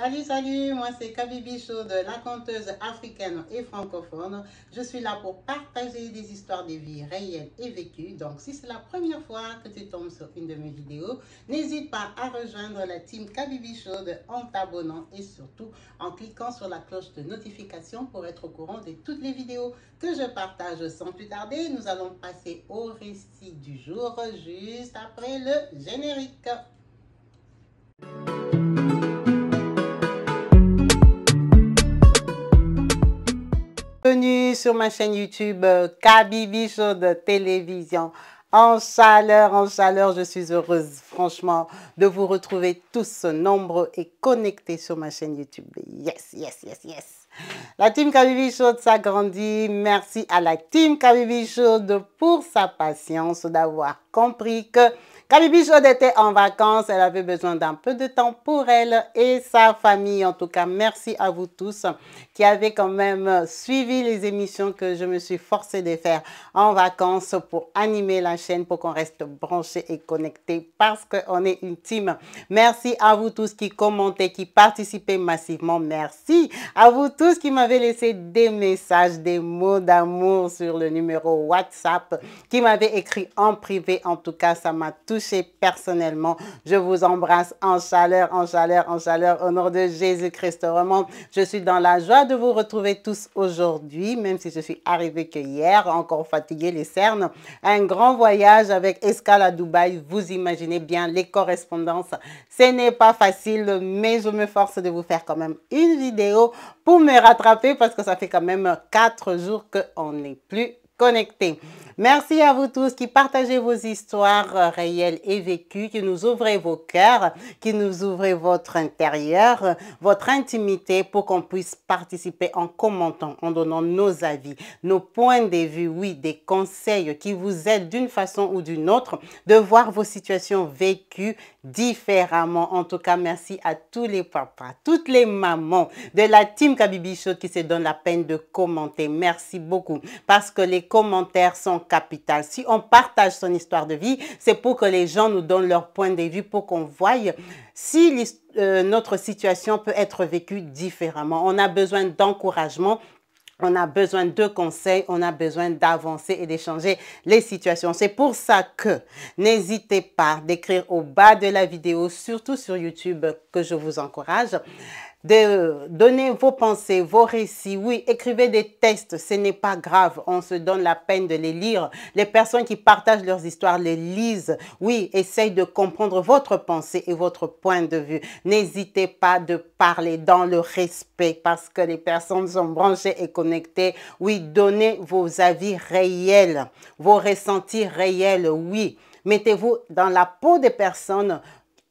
Salut, salut, moi c'est Kabibi Chaude, la conteuse africaine et francophone. Je suis là pour partager des histoires de vie réelles et vécues. Donc si c'est la première fois que tu tombes sur une de mes vidéos, n'hésite pas à rejoindre la team Kabibi Chaude en t'abonnant et surtout en cliquant sur la cloche de notification pour être au courant de toutes les vidéos que je partage. Sans plus tarder, nous allons passer au récit du jour juste après le générique. bienvenue sur ma chaîne YouTube euh, Kaby Show de télévision. En chaleur, en chaleur, je suis heureuse franchement de vous retrouver tous nombreux et connectés sur ma chaîne YouTube. Yes, yes, yes, yes. La team Kabibi chaude s'agrandit. Merci à la team Kabibi chaude pour sa patience d'avoir compris que Gabi Jode était en vacances, elle avait besoin d'un peu de temps pour elle et sa famille. En tout cas, merci à vous tous qui avez quand même suivi les émissions que je me suis forcée de faire en vacances pour animer la chaîne, pour qu'on reste branché et connecté parce qu'on est une team. Merci à vous tous qui commentez, qui participez massivement. Merci à vous tous qui m'avez laissé des messages, des mots d'amour sur le numéro WhatsApp, qui m'avez écrit en privé. En tout cas, ça m'a tous personnellement. Je vous embrasse en chaleur, en chaleur, en chaleur, au nom de Jésus-Christ Vraiment, Je suis dans la joie de vous retrouver tous aujourd'hui, même si je suis arrivée que hier, encore fatiguée, les cernes. Un grand voyage avec escale à Dubaï, vous imaginez bien les correspondances. Ce n'est pas facile, mais je me force de vous faire quand même une vidéo pour me rattraper parce que ça fait quand même quatre jours qu'on n'est plus connecté. Merci à vous tous qui partagez vos histoires euh, réelles et vécues, qui nous ouvrez vos cœurs, qui nous ouvrez votre intérieur, euh, votre intimité pour qu'on puisse participer en commentant, en donnant nos avis, nos points de vue, oui, des conseils qui vous aident d'une façon ou d'une autre de voir vos situations vécues différemment. En tout cas, merci à tous les papas, toutes les mamans de la team Kabibi qui se donnent la peine de commenter. Merci beaucoup parce que les commentaires sont si on partage son histoire de vie, c'est pour que les gens nous donnent leur point de vue, pour qu'on voie si euh, notre situation peut être vécue différemment. On a besoin d'encouragement on a besoin de conseils, on a besoin d'avancer et d'échanger les situations. C'est pour ça que n'hésitez pas d'écrire au bas de la vidéo, surtout sur YouTube, que je vous encourage de donner vos pensées, vos récits. Oui, écrivez des textes, ce n'est pas grave. On se donne la peine de les lire. Les personnes qui partagent leurs histoires les lisent. Oui, essayez de comprendre votre pensée et votre point de vue. N'hésitez pas de parler dans le respect parce que les personnes sont branchées et connectées. Oui, donnez vos avis réels, vos ressentis réels. Oui, mettez-vous dans la peau des personnes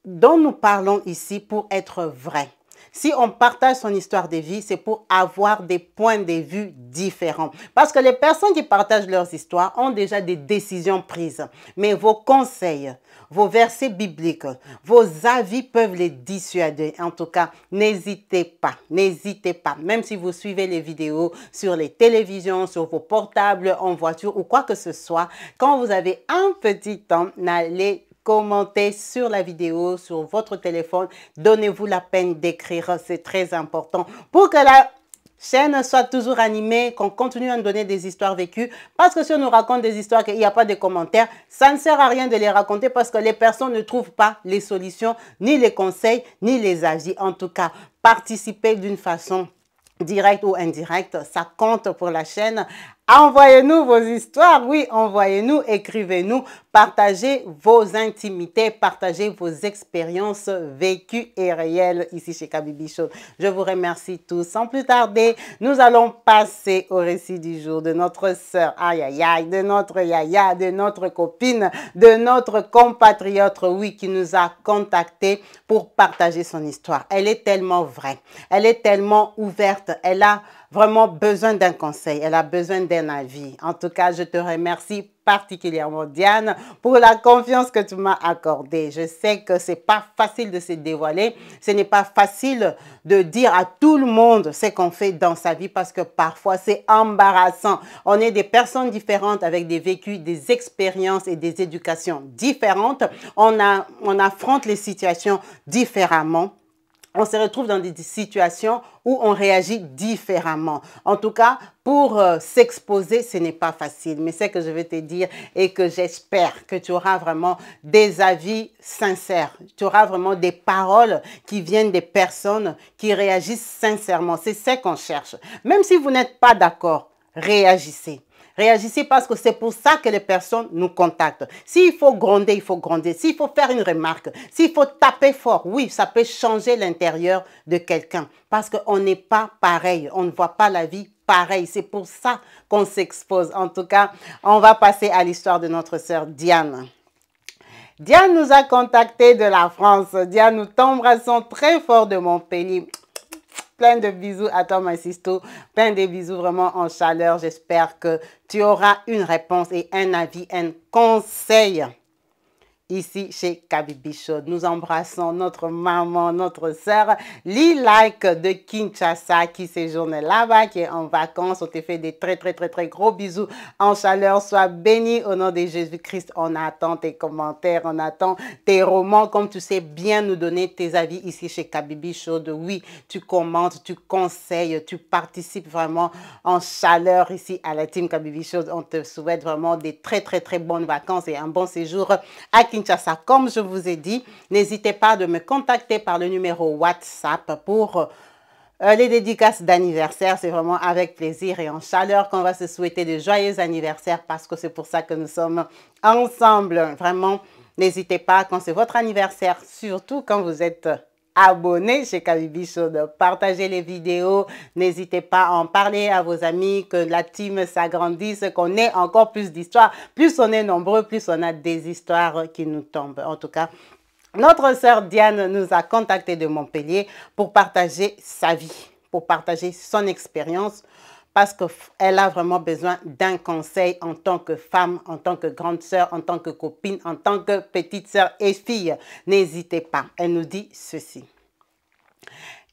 dont nous parlons ici pour être vrais. Si on partage son histoire de vie, c'est pour avoir des points de vue différents. Parce que les personnes qui partagent leurs histoires ont déjà des décisions prises. Mais vos conseils, vos versets bibliques, vos avis peuvent les dissuader. En tout cas, n'hésitez pas, n'hésitez pas. Même si vous suivez les vidéos sur les télévisions, sur vos portables, en voiture ou quoi que ce soit, quand vous avez un petit temps, n'allez commentez sur la vidéo, sur votre téléphone. Donnez-vous la peine d'écrire, c'est très important pour que la chaîne soit toujours animée, qu'on continue à nous donner des histoires vécues. Parce que si on nous raconte des histoires qu'il n'y a pas de commentaires, ça ne sert à rien de les raconter parce que les personnes ne trouvent pas les solutions, ni les conseils, ni les agis. En tout cas, participer d'une façon directe ou indirecte, ça compte pour la chaîne. Envoyez-nous vos histoires, oui, envoyez-nous, écrivez-nous, partagez vos intimités, partagez vos expériences vécues et réelles ici chez Kabibi Show. Je vous remercie tous. Sans plus tarder, nous allons passer au récit du jour de notre sœur, aïe aïe aïe, de notre yaya, de notre copine, de notre compatriote, oui, qui nous a contactés pour partager son histoire. Elle est tellement vraie, elle est tellement ouverte, elle a vraiment besoin d'un conseil, elle a besoin d'un avis. En tout cas, je te remercie particulièrement Diane pour la confiance que tu m'as accordée. Je sais que c'est pas facile de se dévoiler, ce n'est pas facile de dire à tout le monde ce qu'on fait dans sa vie parce que parfois c'est embarrassant. On est des personnes différentes avec des vécus, des expériences et des éducations différentes. On a on affronte les situations différemment on se retrouve dans des situations où on réagit différemment. En tout cas, pour euh, s'exposer, ce n'est pas facile. Mais ce que je vais te dire et que j'espère que tu auras vraiment des avis sincères. Tu auras vraiment des paroles qui viennent des personnes qui réagissent sincèrement. C'est ce qu'on cherche. Même si vous n'êtes pas d'accord, réagissez. Réagissez parce que c'est pour ça que les personnes nous contactent. S'il faut gronder, il faut gronder. S'il faut faire une remarque, s'il faut taper fort, oui, ça peut changer l'intérieur de quelqu'un parce qu'on n'est pas pareil. On ne voit pas la vie pareil. C'est pour ça qu'on s'expose. En tout cas, on va passer à l'histoire de notre sœur Diane. Diane nous a contactés de la France. Diane, nous t'embrassons très fort de mon Montpellier. Plein de bisous à toi, ma sisto. Plein de bisous vraiment en chaleur. J'espère que tu auras une réponse et un avis, un conseil ici chez Kabibi Nous embrassons notre maman, notre sœur Like de Kinshasa qui séjourne là-bas, qui est en vacances. On te fait des très, très, très, très gros bisous en chaleur. Sois béni au nom de Jésus-Christ. On attend tes commentaires, on attend tes romans, comme tu sais bien nous donner tes avis ici chez Kabibi oui, tu commentes, tu conseilles, tu participes vraiment en chaleur ici à la team Kabibi On te souhaite vraiment des très, très, très bonnes vacances et un bon séjour à Kinshasa Kinshasa. Comme je vous ai dit, n'hésitez pas de me contacter par le numéro WhatsApp pour euh, les dédicaces d'anniversaire, c'est vraiment avec plaisir et en chaleur qu'on va se souhaiter de joyeux anniversaires parce que c'est pour ça que nous sommes ensemble. Vraiment, n'hésitez pas quand c'est votre anniversaire, surtout quand vous êtes Abonnez chez Kabibi partagez partager les vidéos. N'hésitez pas à en parler à vos amis, que la team s'agrandisse, qu'on ait encore plus d'histoires. Plus on est nombreux, plus on a des histoires qui nous tombent. En tout cas, notre sœur Diane nous a contactés de Montpellier pour partager sa vie, pour partager son expérience, parce qu'elle a vraiment besoin d'un conseil en tant que femme, en tant que grande sœur, en tant que copine, en tant que petite sœur et fille. N'hésitez pas. Elle nous dit ceci.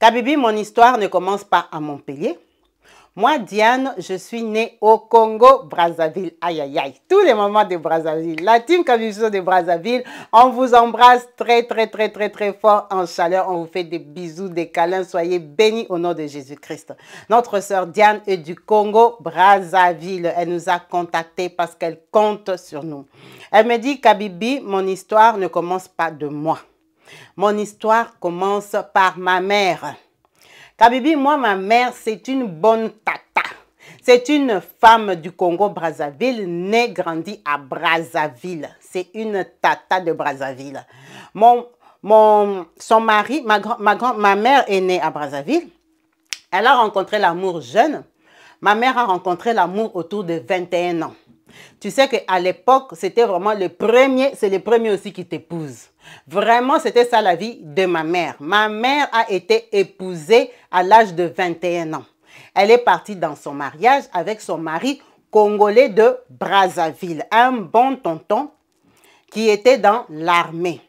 Kabibi, mon histoire ne commence pas à Montpellier. Moi, Diane, je suis née au Congo, Brazzaville. Aïe, aïe, aïe. Tous les moments de Brazzaville. La team Camuso de Brazzaville, on vous embrasse très, très, très, très, très fort en chaleur. On vous fait des bisous, des câlins. Soyez bénis au nom de Jésus-Christ. Notre sœur Diane est du Congo, Brazzaville. Elle nous a contactés parce qu'elle compte sur nous. Elle me dit, Kabibi, mon histoire ne commence pas de moi. Mon histoire commence par ma mère. Kabibi, moi, ma mère, c'est une bonne tata. C'est une femme du Congo-Brazzaville, née, grandie à Brazzaville. C'est une tata de Brazzaville. Mon, mon, son mari, ma, ma, ma mère est née à Brazzaville. Elle a rencontré l'amour jeune. Ma mère a rencontré l'amour autour de 21 ans. Tu sais qu'à l'époque, c'était vraiment le premier, c'est le premier aussi qui t'épouse. Vraiment, c'était ça la vie de ma mère. Ma mère a été épousée à l'âge de 21 ans. Elle est partie dans son mariage avec son mari congolais de Brazzaville, un bon tonton qui était dans l'armée.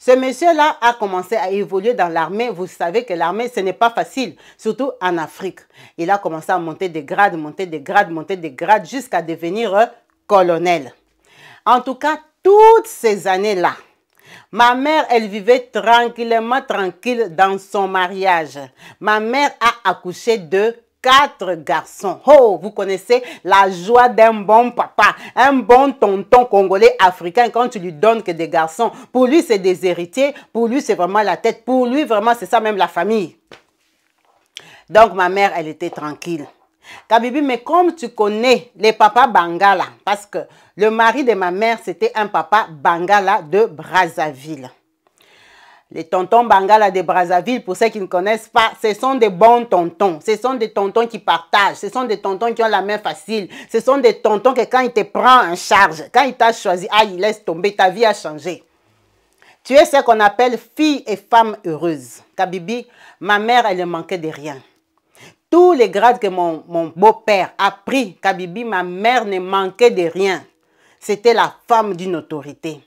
Ce monsieur-là a commencé à évoluer dans l'armée. Vous savez que l'armée, ce n'est pas facile, surtout en Afrique. Il a commencé à monter des grades, monter des grades, monter des grades, jusqu'à devenir colonel. En tout cas, toutes ces années-là, ma mère, elle vivait tranquillement, tranquille dans son mariage. Ma mère a accouché de quatre garçons. Oh, vous connaissez la joie d'un bon papa, un bon tonton congolais africain quand tu lui donnes que des garçons. Pour lui, c'est des héritiers, pour lui, c'est vraiment la tête, pour lui, vraiment, c'est ça même la famille. Donc, ma mère, elle était tranquille. Kabibi, mais comme tu connais les papas Bangala, parce que le mari de ma mère, c'était un papa Bangala de Brazzaville. Les tontons Bangala de Brazzaville, pour ceux qui ne connaissent pas, ce sont des bons tontons. Ce sont des tontons qui partagent. Ce sont des tontons qui ont la main facile. Ce sont des tontons que quand ils te prennent en charge, quand ils t'a choisi, ah, il laisse tomber, ta vie a changé. Tu es ce qu'on appelle fille et femme heureuse. Kabibi, ma mère, elle ne manquait de rien. Tous les grades que mon, mon beau-père a pris, Kabibi, ma mère ne manquait de rien. C'était la femme d'une autorité.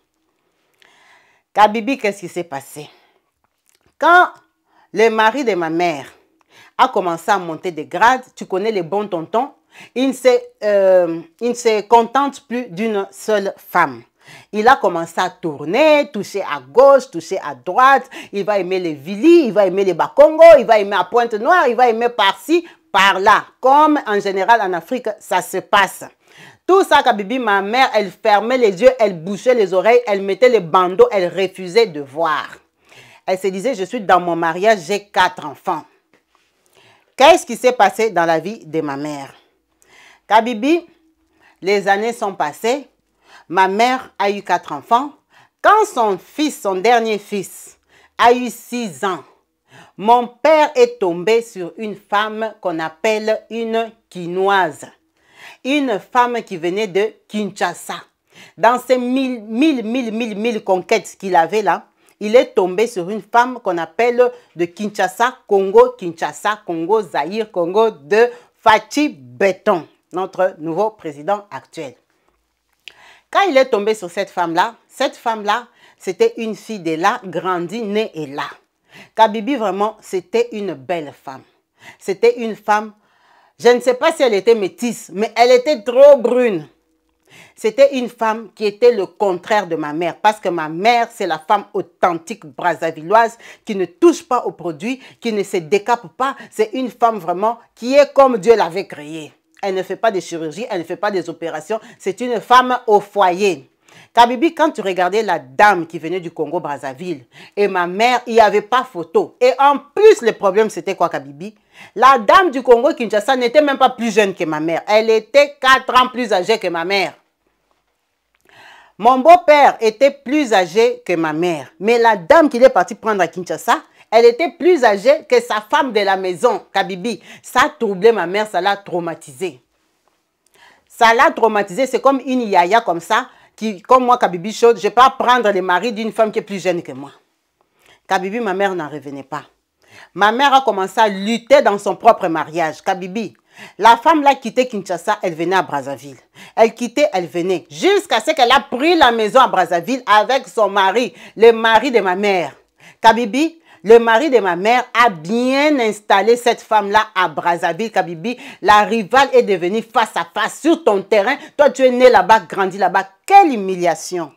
Kabibi, qu'est-ce qui s'est passé Quand le mari de ma mère a commencé à monter de grades, tu connais les bons tontons, il ne euh, il se contente plus d'une seule femme. Il a commencé à tourner, toucher à gauche, toucher à droite. Il va aimer les Vili, il va aimer les Bakongo, il va aimer à Pointe-Noire, il va aimer par-ci, par-là. Comme en général en Afrique, ça se passe. Tout ça Kabibi, ma mère, elle fermait les yeux, elle bouchait les oreilles, elle mettait les bandeaux, elle refusait de voir. Elle se disait, je suis dans mon mariage, j'ai quatre enfants. Qu'est-ce qui s'est passé dans la vie de ma mère Kabibi, les années sont passées. Ma mère a eu quatre enfants. Quand son fils, son dernier fils, a eu six ans, mon père est tombé sur une femme qu'on appelle une quinoise une femme qui venait de Kinshasa. Dans ces mille, mille, mille, mille, mille conquêtes qu'il avait là, il est tombé sur une femme qu'on appelle de Kinshasa, Congo, Kinshasa, Congo, Zaïre, Congo, de Fatih Béton, notre nouveau président actuel. Quand il est tombé sur cette femme-là, cette femme-là, c'était une fille de là, grandie, née et là. Kabibi, vraiment, c'était une belle femme. C'était une femme je ne sais pas si elle était métisse, mais elle était trop brune. C'était une femme qui était le contraire de ma mère, parce que ma mère, c'est la femme authentique brazzavilloise qui ne touche pas aux produits, qui ne se décape pas. C'est une femme vraiment qui est comme Dieu l'avait créée. Elle ne fait pas de chirurgie, elle ne fait pas des opérations. C'est une femme au foyer. Kabibi, quand tu regardais la dame qui venait du Congo-Brazzaville et ma mère, il n'y avait pas photo. Et en plus, le problème, c'était quoi, Kabibi La dame du Congo-Kinshasa n'était même pas plus jeune que ma mère. Elle était 4 ans plus âgée que ma mère. Mon beau-père était plus âgé que ma mère. Mais la dame qu'il est parti prendre à Kinshasa, elle était plus âgée que sa femme de la maison, Kabibi. Ça a troublé ma mère, ça l'a traumatisée. Ça l'a traumatisée, c'est comme une yaya comme ça comme moi, Kabibi Chaude, je ne vais pas prendre le mari d'une femme qui est plus jeune que moi. Kabibi, ma mère n'en revenait pas. Ma mère a commencé à lutter dans son propre mariage. Kabibi, la femme l'a quitté Kinshasa, elle venait à Brazzaville. Elle quittait, elle venait. Jusqu'à ce qu'elle a pris la maison à Brazzaville avec son mari, le mari de ma mère. Kabibi, le mari de ma mère a bien installé cette femme-là à Brazzaville, Kabibi. La rivale est devenue face à face sur ton terrain. Toi, tu es né là-bas, grandi là-bas. Quelle humiliation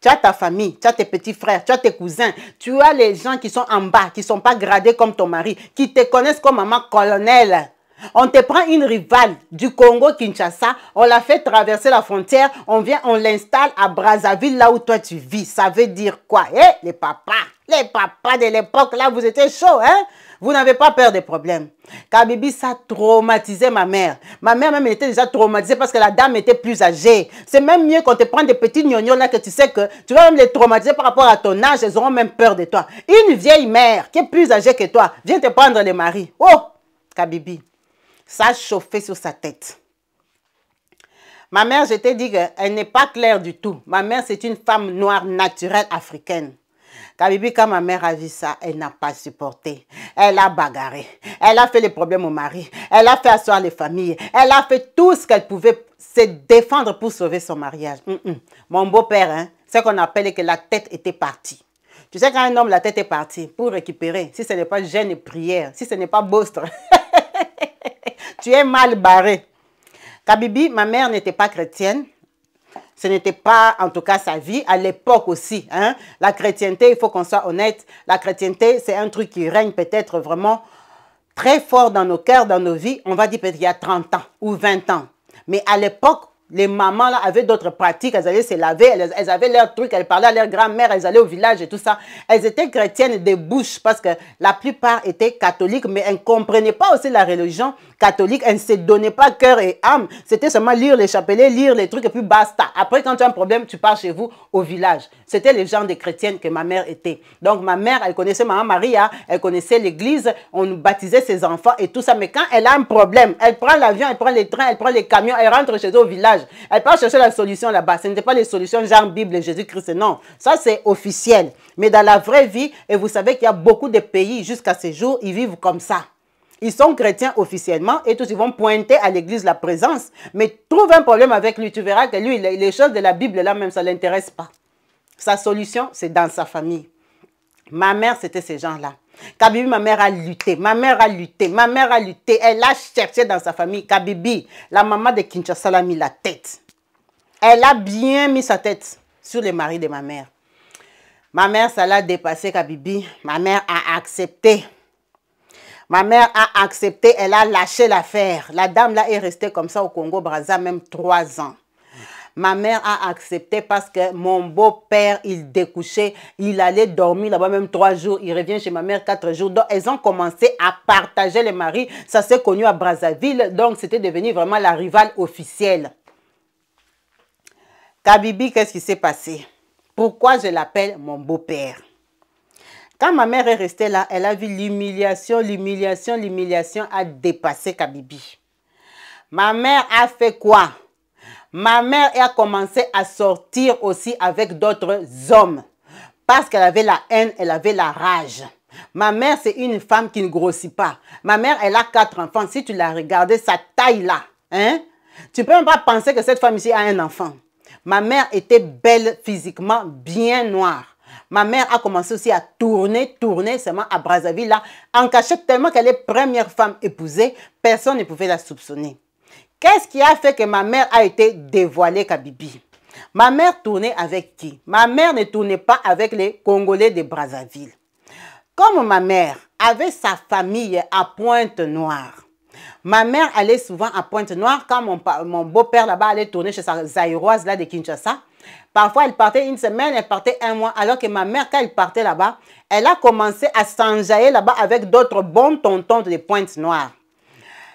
tu as ta famille, tu as tes petits frères, tu as tes cousins, tu as les gens qui sont en bas, qui ne sont pas gradés comme ton mari, qui te connaissent comme maman colonel. On te prend une rivale du Congo-Kinshasa, on la fait traverser la frontière, on vient, on l'installe à Brazzaville, là où toi tu vis. Ça veut dire quoi Eh, les papas, les papas de l'époque, là, vous étiez chaud, hein Vous n'avez pas peur des problèmes. Kabibi, ça traumatisait ma mère. Ma mère même était déjà traumatisée parce que la dame était plus âgée. C'est même mieux quand te prend des petits gnognons là que tu sais que tu vas même les traumatiser par rapport à ton âge, elles auront même peur de toi. Une vieille mère qui est plus âgée que toi vient te prendre les mari. Oh, Kabibi. Ça chauffait sur sa tête. Ma mère, je t'ai dit qu'elle n'est pas claire du tout. Ma mère, c'est une femme noire naturelle africaine. Kabibi, quand ma mère a vu ça, elle n'a pas supporté. Elle a bagarré. Elle a fait les problèmes au mari. Elle a fait asseoir les familles. Elle a fait tout ce qu'elle pouvait se défendre pour sauver son mariage. Mm, mm. Mon beau-père, hein, ce c'est qu'on appelle que la tête était partie. Tu sais, quand un homme, la tête est partie, pour récupérer, si ce n'est pas gêne et prière, si ce n'est pas bostre, tu es mal barré. Kabibi, ma mère n'était pas chrétienne. Ce n'était pas, en tout cas, sa vie, à l'époque aussi. Hein? La chrétienté, il faut qu'on soit honnête, la chrétienté, c'est un truc qui règne peut-être vraiment très fort dans nos cœurs, dans nos vies. On va dire peut-être il y a 30 ans ou 20 ans. Mais à l'époque les mamans avaient d'autres pratiques, elles allaient se laver, elles, avaient leurs trucs, elles parlaient à leur grand-mère, elles allaient au village et tout ça. Elles étaient chrétiennes de bouche parce que la plupart étaient catholiques, mais elles ne comprenaient pas aussi la religion catholique, elles ne se donnaient pas cœur et âme. C'était seulement lire les chapelets, lire les trucs et puis basta. Après, quand tu as un problème, tu pars chez vous au village. C'était les gens de chrétiennes que ma mère était. Donc ma mère, elle connaissait Maman Maria, elle connaissait l'église, on baptisait ses enfants et tout ça. Mais quand elle a un problème, elle prend l'avion, elle prend les trains, elle prend les camions, elle rentre chez eux au village. Elle part chercher la solution là-bas. Ce n'était pas les solutions genre Bible et Jésus-Christ. Non, ça c'est officiel. Mais dans la vraie vie, et vous savez qu'il y a beaucoup de pays jusqu'à ce jour, ils vivent comme ça. Ils sont chrétiens officiellement et tous ils vont pointer à l'église la présence. Mais trouve un problème avec lui, tu verras que lui, les choses de la Bible là même, ça ne l'intéresse pas. Sa solution, c'est dans sa famille. Ma mère, c'était ces gens-là. Kabibi, ma mère a lutté, ma mère a lutté, ma mère a lutté. Elle a cherché dans sa famille. Kabibi, la maman de Kinshasa a mis la tête. Elle a bien mis sa tête sur le mari de ma mère. Ma mère, ça l'a dépassé, Kabibi. Ma mère a accepté. Ma mère a accepté, elle a lâché l'affaire. La dame là est restée comme ça au Congo-Brazza même trois ans. Ma mère a accepté parce que mon beau-père, il découchait, il allait dormir là-bas même trois jours, il revient chez ma mère quatre jours. Donc, elles ont commencé à partager les maris. Ça s'est connu à Brazzaville, donc c'était devenu vraiment la rivale officielle. Kabibi, qu'est-ce qui s'est passé Pourquoi je l'appelle mon beau-père Quand ma mère est restée là, elle a vu l'humiliation, l'humiliation, l'humiliation a dépassé Kabibi. Ma mère a fait quoi ma mère a commencé à sortir aussi avec d'autres hommes. Parce qu'elle avait la haine, elle avait la rage. Ma mère, c'est une femme qui ne grossit pas. Ma mère, elle a quatre enfants. Si tu la regardais, sa taille-là, hein, tu ne peux même pas penser que cette femme ici a un enfant. Ma mère était belle physiquement, bien noire. Ma mère a commencé aussi à tourner, tourner seulement à Brazzaville, en cachette tellement qu'elle est première femme épousée, personne ne pouvait la soupçonner. Qu'est-ce qui a fait que ma mère a été dévoilée Kabibi Ma mère tournait avec qui Ma mère ne tournait pas avec les Congolais de Brazzaville. Comme ma mère avait sa famille à Pointe-Noire, ma mère allait souvent à Pointe-Noire quand mon, beau-père là-bas allait tourner chez sa Zairoise là de Kinshasa. Parfois, elle partait une semaine, elle partait un mois, alors que ma mère, quand elle partait là-bas, elle a commencé à s'enjailler là-bas avec d'autres bons tontons de Pointe-Noire.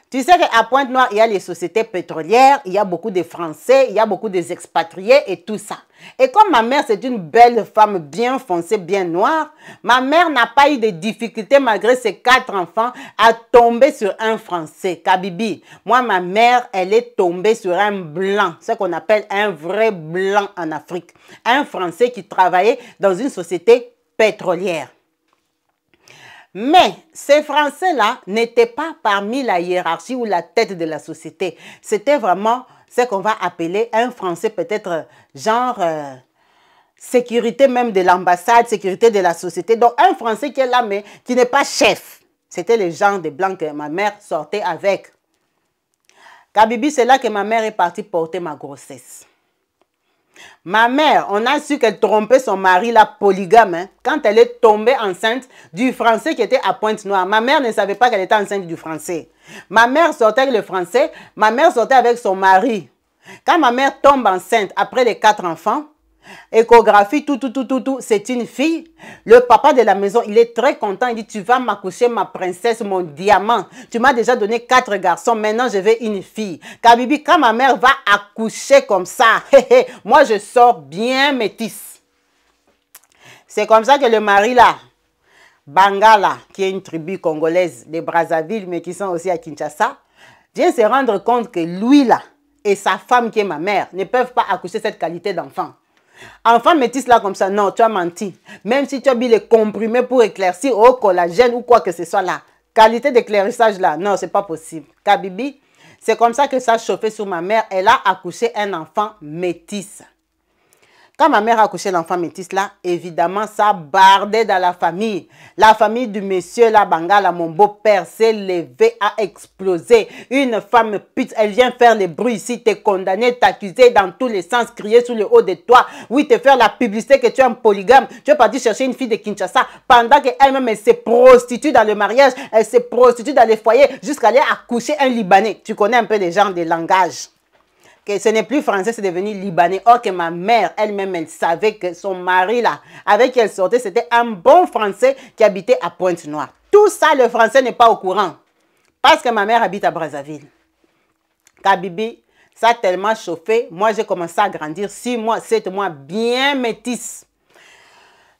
Tu sais qu'à Pointe-Noire, il y a les sociétés pétrolières, il y a beaucoup de Français, il y a beaucoup d'expatriés et tout ça. Et comme ma mère, c'est une belle femme bien foncée, bien noire, ma mère n'a pas eu de difficultés, malgré ses quatre enfants, à tomber sur un Français, Kabibi. Moi, ma mère, elle est tombée sur un blanc, ce qu'on appelle un vrai blanc en Afrique. Un Français qui travaillait dans une société pétrolière. Mais ces Français-là n'étaient pas parmi la hiérarchie ou la tête de la société. C'était vraiment ce qu'on va appeler un Français peut-être genre euh, sécurité même de l'ambassade, sécurité de la société. Donc un Français qui est là mais qui n'est pas chef. C'était le genre de blanc que ma mère sortait avec. Kabibi, c'est là que ma mère est partie porter ma grossesse. Ma mère, on a su qu'elle trompait son mari, la polygame, hein. quand elle est tombée enceinte du français qui était à Pointe-Noire. Ma mère ne savait pas qu'elle était enceinte du français. Ma mère sortait avec le français, ma mère sortait avec son mari. Quand ma mère tombe enceinte après les quatre enfants, échographie, tout, tout, tout, tout, tout. C'est une fille. Le papa de la maison, il est très content. Il dit, tu vas m'accoucher ma princesse, mon diamant. Tu m'as déjà donné quatre garçons. Maintenant, je vais une fille. Kabibi, quand ma mère va accoucher comme ça, moi, je sors bien métisse. C'est comme ça que le mari, là, Bangala, qui est une tribu congolaise de Brazzaville, mais qui sont aussi à Kinshasa, vient se rendre compte que lui, là, et sa femme, qui est ma mère, ne peuvent pas accoucher cette qualité d'enfant. Enfant métisse là comme ça, non, tu as menti. Même si tu as mis les comprimés pour éclaircir au collagène ou quoi que ce soit là. Qualité d'éclairissage là, non, c'est pas possible. Kabibi, c'est comme ça que ça chauffait sur ma mère. Elle a accouché un enfant métisse. Quand ma mère a accouché l'enfant métis là, évidemment, ça bardait dans la famille. La famille du monsieur Labangala, mon beau-père, s'est levé, à exploser. Une femme pute, elle vient faire les bruits ici, t'es condamnée, t'accuser dans tous les sens, crier sous le haut de toi. Oui, te faire la publicité que tu es un polygame. Tu es parti chercher une fille de Kinshasa pendant qu'elle-même, elle se prostitue dans le mariage, elle se prostitue dans les foyers jusqu'à aller accoucher un Libanais. Tu connais un peu les gens des langages ce n'est plus français, c'est devenu libanais. Or que ma mère, elle-même, elle savait que son mari, là, avec qui elle sortait, c'était un bon français qui habitait à Pointe-Noire. Tout ça, le français n'est pas au courant. Parce que ma mère habite à Brazzaville. Kabibi, ça a tellement chauffé. Moi, j'ai commencé à grandir. Six mois, sept mois, bien métisse.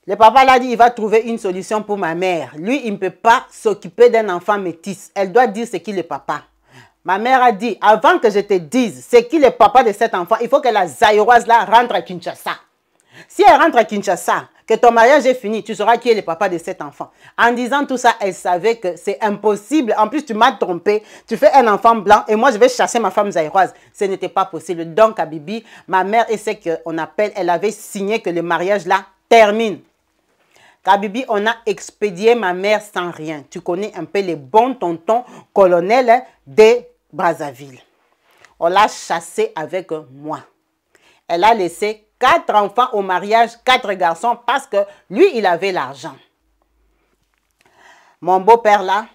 Le papa l'a dit, il va trouver une solution pour ma mère. Lui, il ne peut pas s'occuper d'un enfant métisse. Elle doit dire ce qu'il est papa. Ma mère a dit, avant que je te dise c'est qui le papa de cet enfant, il faut que la Zaïroise là rentre à Kinshasa. Si elle rentre à Kinshasa, que ton mariage est fini, tu sauras qui est le papa de cet enfant. En disant tout ça, elle savait que c'est impossible. En plus, tu m'as trompé. Tu fais un enfant blanc et moi, je vais chasser ma femme zaïroise. Ce n'était pas possible. Donc, Kabibi, ma mère, et que qu'on appelle, elle avait signé que le mariage là termine. Kabibi, on a expédié ma mère sans rien. Tu connais un peu les bons tontons colonels hein, des Brazzaville. On l'a chassée avec moi. Elle a laissé quatre enfants au mariage, quatre garçons, parce que lui, il avait l'argent. Mon beau-père, là,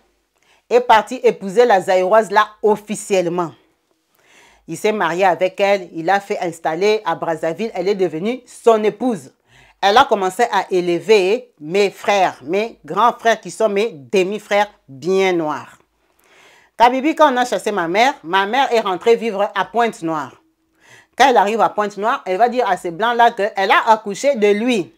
est parti épouser la Zaïroise, là, officiellement. Il s'est marié avec elle, il l'a fait installer à Brazzaville, elle est devenue son épouse. Elle a commencé à élever mes frères, mes grands frères qui sont mes demi-frères bien noirs. Kabibi, quand on a chassé ma mère, ma mère est rentrée vivre à Pointe-Noire. Quand elle arrive à Pointe-Noire, elle va dire à ces blancs-là qu'elle a accouché de lui.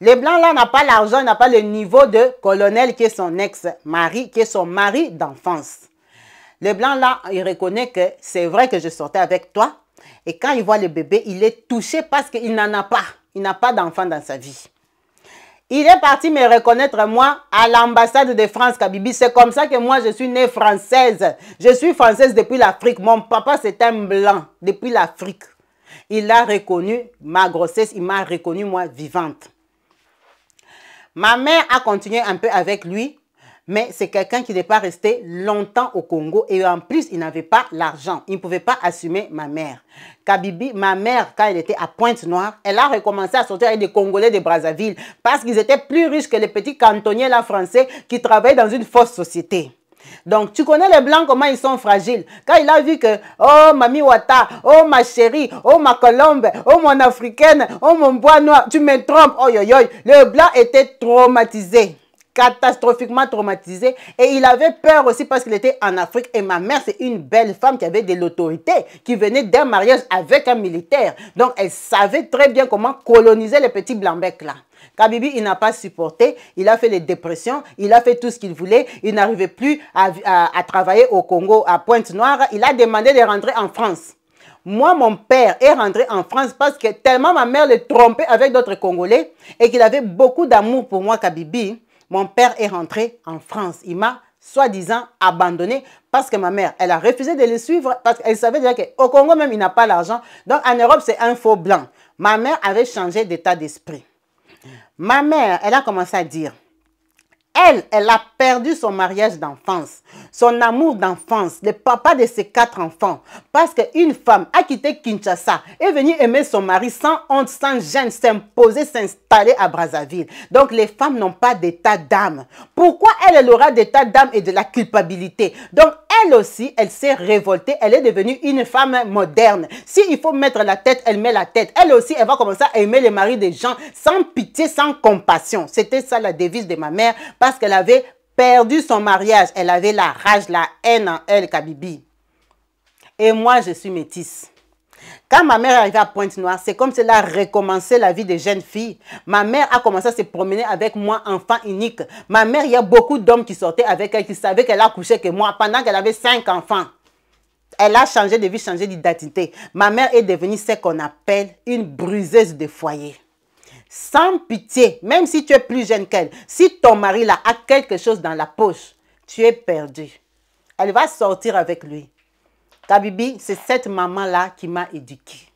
Les blancs-là n'ont pas l'argent, n'ont pas le niveau de colonel qui est son ex-mari, qui est son mari d'enfance. Les blancs-là, ils reconnaissent que c'est vrai que je sortais avec toi. Et quand il voit le bébé, il est touché parce qu'il n'en a pas. Il n'a pas d'enfant dans sa vie. Il est parti me reconnaître, moi, à l'ambassade de France, Kabibi. C'est comme ça que moi, je suis née française. Je suis française depuis l'Afrique. Mon papa, c'est un blanc depuis l'Afrique. Il a reconnu ma grossesse. Il m'a reconnu, moi, vivante. Ma mère a continué un peu avec lui mais c'est quelqu'un qui n'est pas resté longtemps au Congo et en plus, il n'avait pas l'argent. Il ne pouvait pas assumer ma mère. Kabibi, ma mère, quand elle était à Pointe-Noire, elle a recommencé à sortir avec des Congolais de Brazzaville parce qu'ils étaient plus riches que les petits cantonniers français qui travaillaient dans une fausse société. Donc, tu connais les blancs, comment ils sont fragiles. Quand il a vu que, oh, mamie Wata, oh, ma chérie, oh, ma colombe, oh, mon africaine, oh, mon bois noir, tu me trompes, oh, yo, yo, le blanc était traumatisé catastrophiquement traumatisé. Et il avait peur aussi parce qu'il était en Afrique. Et ma mère, c'est une belle femme qui avait de l'autorité, qui venait d'un mariage avec un militaire. Donc, elle savait très bien comment coloniser les petits blancs-becs là. Kabibi, il n'a pas supporté, il a fait les dépressions, il a fait tout ce qu'il voulait, il n'arrivait plus à, à, à travailler au Congo, à Pointe-Noire. Il a demandé de rentrer en France. Moi, mon père est rentré en France parce que tellement ma mère le trompait avec d'autres Congolais et qu'il avait beaucoup d'amour pour moi, Kabibi mon père est rentré en France. Il m'a soi-disant abandonné parce que ma mère, elle a refusé de le suivre parce qu'elle savait déjà qu'au Congo même, il n'a pas l'argent. Donc en Europe, c'est un faux blanc. Ma mère avait changé d'état d'esprit. Ma mère, elle a commencé à dire, elle, elle a perdu son mariage d'enfance, son amour d'enfance, le papa de ses quatre enfants. Parce qu'une femme a quitté Kinshasa, est venue aimer son mari sans honte, sans gêne, s'imposer, s'installer à Brazzaville. Donc les femmes n'ont pas d'état d'âme. Pourquoi elle, elle aura d'état d'âme et de la culpabilité Donc elle aussi, elle s'est révoltée. Elle est devenue une femme moderne. il faut mettre la tête, elle met la tête. Elle aussi, elle va commencer à aimer les maris des gens sans pitié, sans compassion. C'était ça la devise de ma mère parce qu'elle avait perdu son mariage. Elle avait la rage, la haine en elle, Kabibi. Et moi, je suis métisse. Quand ma mère est arrivée à Pointe-Noire, c'est comme si elle a recommencé la vie des jeunes filles. Ma mère a commencé à se promener avec moi, enfant unique. Ma mère, il y a beaucoup d'hommes qui sortaient avec elle, qui savaient qu'elle a couché que moi pendant qu'elle avait cinq enfants. Elle a changé de vie, changé d'identité. Ma mère est devenue ce qu'on appelle une briseuse de foyer sans pitié, même si tu es plus jeune qu'elle, si ton mari là a quelque chose dans la poche, tu es perdu. Elle va sortir avec lui bibi, c'est cette maman-là qui m'a éduquée.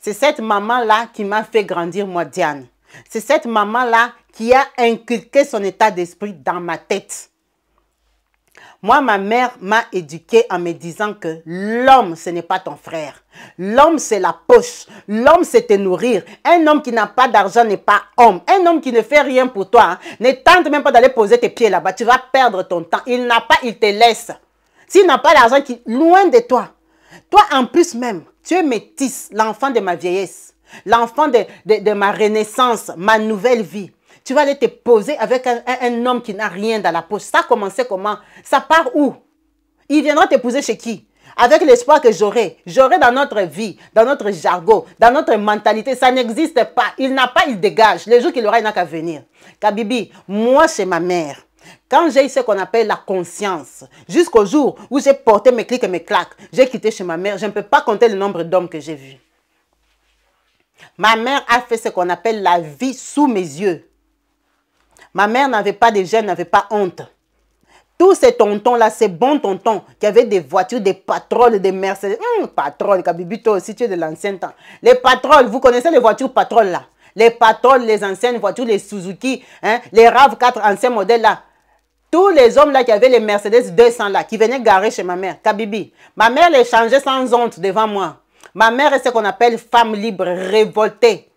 C'est cette maman-là qui m'a fait grandir, moi, Diane. C'est cette maman-là qui a inculqué son état d'esprit dans ma tête. Moi, ma mère m'a éduquée en me disant que l'homme, ce n'est pas ton frère. L'homme, c'est la poche. L'homme, c'est te nourrir. Un homme qui n'a pas d'argent n'est pas homme. Un homme qui ne fait rien pour toi, ne hein, tente même pas d'aller poser tes pieds là-bas. Tu vas perdre ton temps. Il n'a pas, il te laisse. S'il n'a pas l'argent, loin de toi. Toi, en plus même, tu es métisse, l'enfant de ma vieillesse, l'enfant de, ma renaissance, ma nouvelle vie. Tu vas aller te poser avec un, homme qui n'a rien dans la poche. Ça a commencé comment Ça part où Il viendra t'épouser chez qui avec l'espoir que j'aurai, j'aurai dans notre vie, dans notre jargon, dans notre mentalité, ça n'existe pas. Il n'a pas, il dégage. Les jour qu'il aura, il n'a qu'à venir. Kabibi, moi, c'est ma mère. Quand j'ai eu ce qu'on appelle la conscience, jusqu'au jour où j'ai porté mes clics et mes claques, j'ai quitté chez ma mère, je ne peux pas compter le nombre d'hommes que j'ai vus. Ma mère a fait ce qu'on appelle la vie sous mes yeux. Ma mère n'avait pas de gêne, n'avait pas honte. Tous ces tontons-là, ces bons tontons qui avaient des voitures, des patrouilles, des Mercedes. Hum, patrouille, Kabibito, si tu es de l'ancien temps. Les patrouilles, vous connaissez les voitures patrouilles là Les patrols, les anciennes voitures, les Suzuki, hein, les RAV4 anciens modèles là. Tous les hommes là qui avaient les Mercedes 200 là, qui venaient garer chez ma mère, Kabibi, ma mère les changeait sans honte devant moi. Ma mère est ce qu'on appelle femme libre révoltée.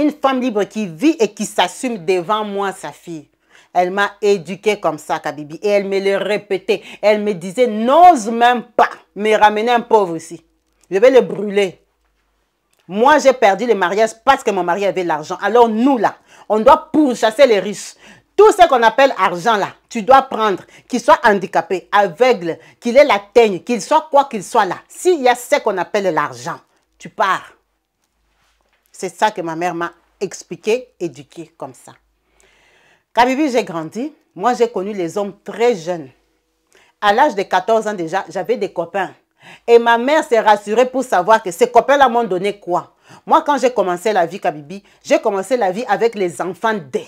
Une femme libre qui vit et qui s'assume devant moi, sa fille. Elle m'a éduquée comme ça, Kabibi. Et elle me le répétait. Elle me disait, n'ose même pas me ramener un pauvre ici. Je vais le brûler. Moi, j'ai perdu le mariage parce que mon mari avait l'argent. Alors nous, là, on doit pourchasser les riches. Tout ce qu'on appelle argent là, tu dois prendre, qu'il soit handicapé, aveugle, qu'il ait la teigne, qu'il soit quoi qu'il soit là. S'il y a ce qu'on appelle l'argent, tu pars. C'est ça que ma mère m'a expliqué, éduqué comme ça. Kabibi, j'ai grandi. Moi, j'ai connu les hommes très jeunes. À l'âge de 14 ans déjà, j'avais des copains. Et ma mère s'est rassurée pour savoir que ces copains-là m'ont donné quoi. Moi, quand j'ai commencé la vie, Kabibi, j'ai commencé la vie avec les enfants des.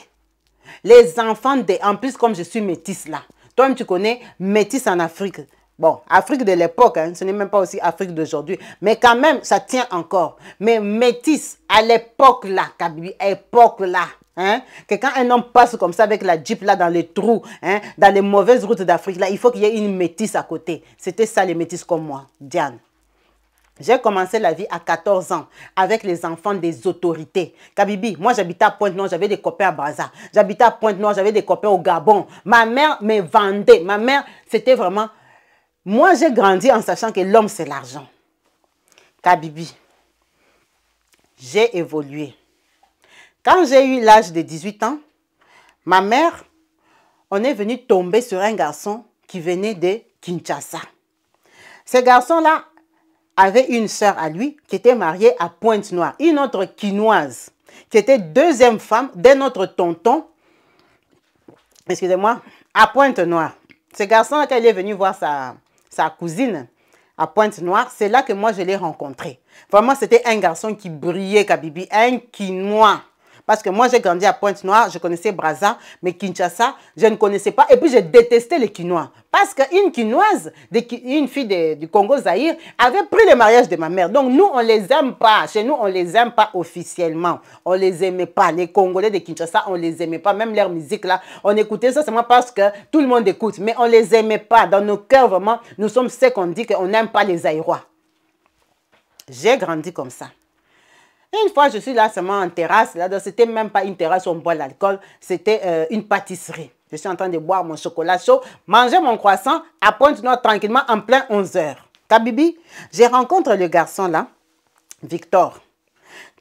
Les enfants, des en plus, comme je suis métisse là, toi-même tu connais métisse en Afrique. Bon, Afrique de l'époque, hein, ce n'est même pas aussi Afrique d'aujourd'hui. Mais quand même, ça tient encore. Mais métisse, à l'époque là, Kabibi, époque là, Hein? Que quand un homme passe comme ça avec la jeep là dans les trous, hein? dans les mauvaises routes d'Afrique, là, il faut qu'il y ait une métisse à côté. C'était ça les métisses comme moi, Diane. J'ai commencé la vie à 14 ans avec les enfants des autorités. Kabibi, moi j'habitais à Pointe-Noire, j'avais des copains à Baza. J'habitais à Pointe-Noire, j'avais des copains au Gabon. Ma mère me vendait. Ma mère, c'était vraiment... Moi j'ai grandi en sachant que l'homme c'est l'argent. Kabibi, j'ai évolué. Quand j'ai eu l'âge de 18 ans, ma mère, on est venu tomber sur un garçon qui venait de Kinshasa. Ce garçon-là avait une sœur à lui qui était mariée à Pointe-Noire, une autre quinoise, qui était deuxième femme d'un autre tonton, excusez-moi, à Pointe-Noire. Ce garçon, quand il est venu voir sa, sa cousine à Pointe-Noire, c'est là que moi je l'ai rencontré. Vraiment, c'était un garçon qui brillait, Kabibi, un quinois. Parce que moi, j'ai grandi à Pointe-Noire, je connaissais Braza. mais Kinshasa, je ne connaissais pas. Et puis, j'ai détesté les Quinois. Parce qu'une Quinoise, une fille du Congo Zaïre, avait pris le mariage de ma mère. Donc, nous, on ne les aime pas. Chez nous, on ne les aime pas officiellement. On ne les aimait pas. Les Congolais de Kinshasa, on ne les aimait pas. Même leur musique, là, on écoutait ça seulement parce que tout le monde écoute. Mais on ne les aimait pas. Dans nos cœurs, vraiment, nous sommes ceux qu'on dit qu'on n'aime pas les Zaïrois. J'ai grandi comme ça une fois, je suis là seulement en terrasse. Là, c'était même pas une terrasse où on boit l'alcool. C'était euh, une pâtisserie. Je suis en train de boire mon chocolat chaud, manger mon croissant à pointe noire, tranquillement en plein 11h. Kabibi, j'ai rencontré le garçon là, Victor.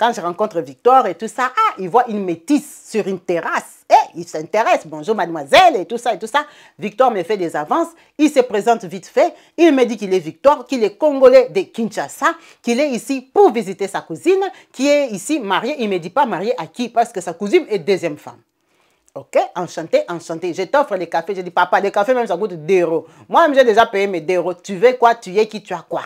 Quand je rencontre Victor et tout ça, ah, il voit une métisse sur une terrasse. et eh, il s'intéresse, bonjour mademoiselle et tout ça et tout ça. Victor me fait des avances, il se présente vite fait, il me dit qu'il est Victor, qu'il est congolais de Kinshasa, qu'il est ici pour visiter sa cousine, qui est ici mariée, il ne me dit pas mariée à qui, parce que sa cousine est deuxième femme. Ok, enchanté, enchanté. Je t'offre les cafés. Je dis, papa, le cafés, même, ça coûte 2 euros. moi j'ai déjà payé mes 2 euros. Tu veux quoi Tu es qui Tu as quoi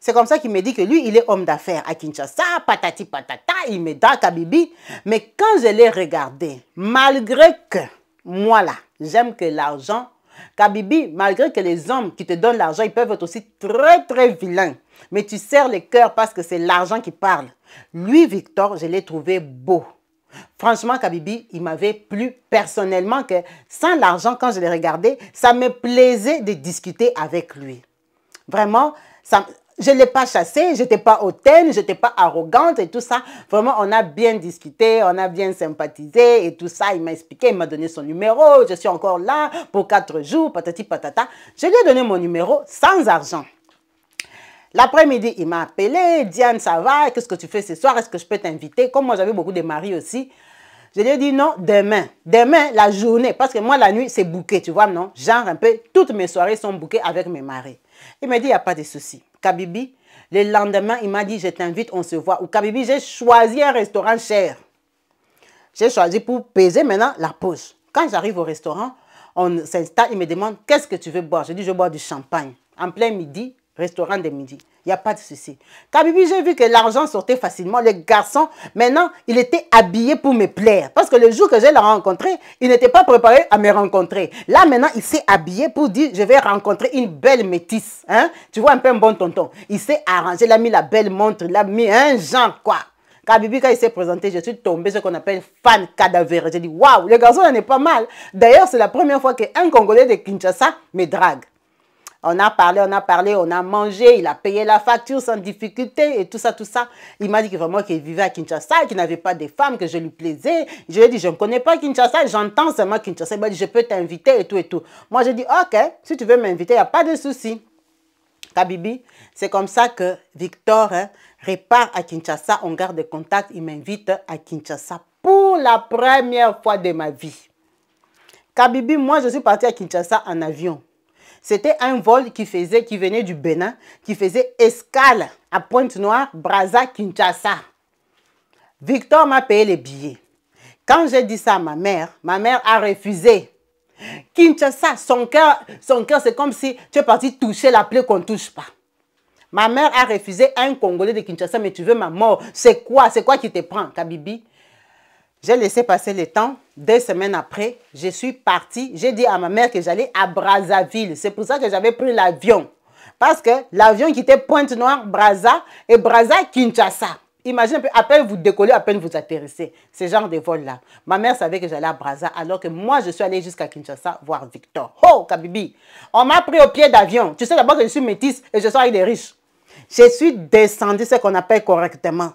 c'est comme ça qu'il me dit que lui, il est homme d'affaires à Kinshasa, patati patata, il me donne Mais quand je l'ai regardé, malgré que moi là, j'aime que l'argent, Kabibi, malgré que les hommes qui te donnent l'argent, ils peuvent être aussi très très vilains. Mais tu serres les cœurs parce que c'est l'argent qui parle. Lui, Victor, je l'ai trouvé beau. Franchement, Kabibi, il m'avait plu personnellement que sans l'argent, quand je l'ai regardé, ça me plaisait de discuter avec lui. Vraiment, ça, je ne l'ai pas chassé, je n'étais pas hautaine, je n'étais pas arrogante et tout ça. Vraiment, on a bien discuté, on a bien sympathisé et tout ça. Il m'a expliqué, il m'a donné son numéro, je suis encore là pour quatre jours, patati patata. Je lui ai donné mon numéro sans argent. L'après-midi, il m'a appelé, Diane, ça va, qu'est-ce que tu fais ce soir, est-ce que je peux t'inviter Comme moi, j'avais beaucoup de maris aussi. Je lui ai dit non, demain. Demain, la journée. Parce que moi, la nuit, c'est bouquet, tu vois, non Genre un peu, toutes mes soirées sont bouquées avec mes maris. Il m'a dit, il n'y a pas de souci. Kabibi, le lendemain, il m'a dit, je t'invite, on se voit. Ou Kabibi, j'ai choisi un restaurant cher. J'ai choisi pour peser maintenant la pause. Quand j'arrive au restaurant, on s'installe, il me demande, qu'est-ce que tu veux boire Je dis, je bois du champagne. En plein midi, restaurant de midi. Il n'y a pas de souci. Kabibi, j'ai vu que l'argent sortait facilement. Les garçons, maintenant, il était habillé pour me plaire. Parce que le jour que je l'ai rencontré, il n'était pas préparé à me rencontrer. Là, maintenant, il s'est habillé pour dire, je vais rencontrer une belle métisse. Hein? Tu vois, un peu un bon tonton. Il s'est arrangé, il a mis la belle montre, il a mis un genre, quoi. Kabibi, quand il s'est présenté, je suis tombée ce qu'on appelle fan cadavère. J'ai dit, waouh, le garçon, il n'est pas mal. D'ailleurs, c'est la première fois qu'un Congolais de Kinshasa me drague. On a parlé, on a parlé, on a mangé, il a payé la facture sans difficulté et tout ça, tout ça. Il m'a dit que vraiment qu'il vivait à Kinshasa, qu'il n'avait pas de femme, que je lui plaisais. Je lui ai dit, je ne connais pas Kinshasa, j'entends seulement Kinshasa. Il m'a dit, je peux t'inviter et tout et tout. Moi, j'ai dit, ok, si tu veux m'inviter, il n'y a pas de souci. Kabibi, c'est comme ça que Victor hein, repart à Kinshasa, on garde contact, il m'invite à Kinshasa pour la première fois de ma vie. Kabibi, moi, je suis partie à Kinshasa en avion. C'était un vol qui, faisait, qui venait du Bénin, qui faisait escale à Pointe-Noire, Braza, Kinshasa. Victor m'a payé les billets. Quand j'ai dit ça à ma mère, ma mère a refusé. Kinshasa, son cœur, son cœur c'est comme si tu es parti toucher la plaie qu'on ne touche pas. Ma mère a refusé un Congolais de Kinshasa, mais tu veux ma mort. C'est quoi C'est quoi qui te prend, Kabibi j'ai laissé passer le temps. Deux semaines après, je suis partie. J'ai dit à ma mère que j'allais à Brazzaville. C'est pour ça que j'avais pris l'avion. Parce que l'avion quittait Pointe-Noire, Brazza et Brazza, Kinshasa. Imaginez à peine vous décoller, à peine vous atterrissez. Ce genre de vol-là. Ma mère savait que j'allais à Brazza, alors que moi, je suis allée jusqu'à Kinshasa voir Victor. Oh, Kabibi On m'a pris au pied d'avion. Tu sais d'abord que je suis métisse et je suis avec des riches. Je suis descendue, ce qu'on appelle correctement.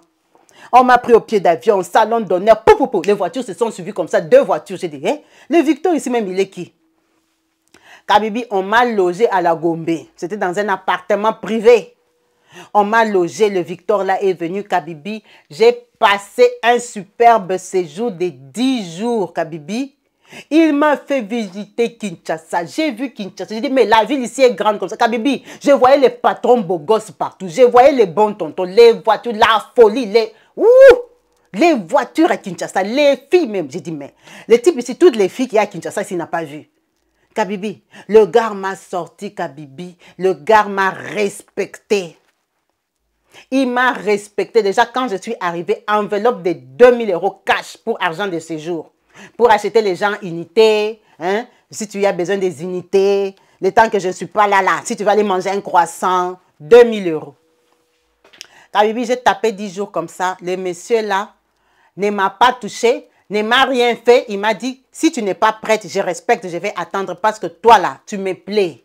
On m'a pris au pied d'avion, au salon d'honneur. Les voitures se sont suivies comme ça, deux voitures. J'ai dit, hein? le Victor ici même, il est qui Kabibi, on m'a logé à la Gombe. C'était dans un appartement privé. On m'a logé, le Victor là est venu, Kabibi. J'ai passé un superbe séjour de 10 jours, Kabibi. Il m'a fait visiter Kinshasa. J'ai vu Kinshasa. J'ai dit, mais la ville ici est grande comme ça. Kabibi, je voyais les patrons beaux gosses partout. Je voyais les bons tontons, les voitures, la folie, les... Ouh Les voitures à Kinshasa, les filles même. J'ai dit, mais les types ici, toutes les filles qui y a à Kinshasa, n'a pas vu. Kabibi, le gars m'a sorti, Kabibi. Le gars m'a respecté. Il m'a respecté. Déjà, quand je suis arrivée, enveloppe de 2000 euros cash pour argent de séjour. Pour acheter les gens unités. Hein? Si tu as besoin des unités. Le temps que je ne suis pas là, là. Si tu vas aller manger un croissant. 2000 euros. Kabibi, j'ai tapé 10 jours comme ça. Le monsieur là ne m'a pas touché, ne m'a rien fait. Il m'a dit, si tu n'es pas prête, je respecte, je vais attendre parce que toi là, tu me plais.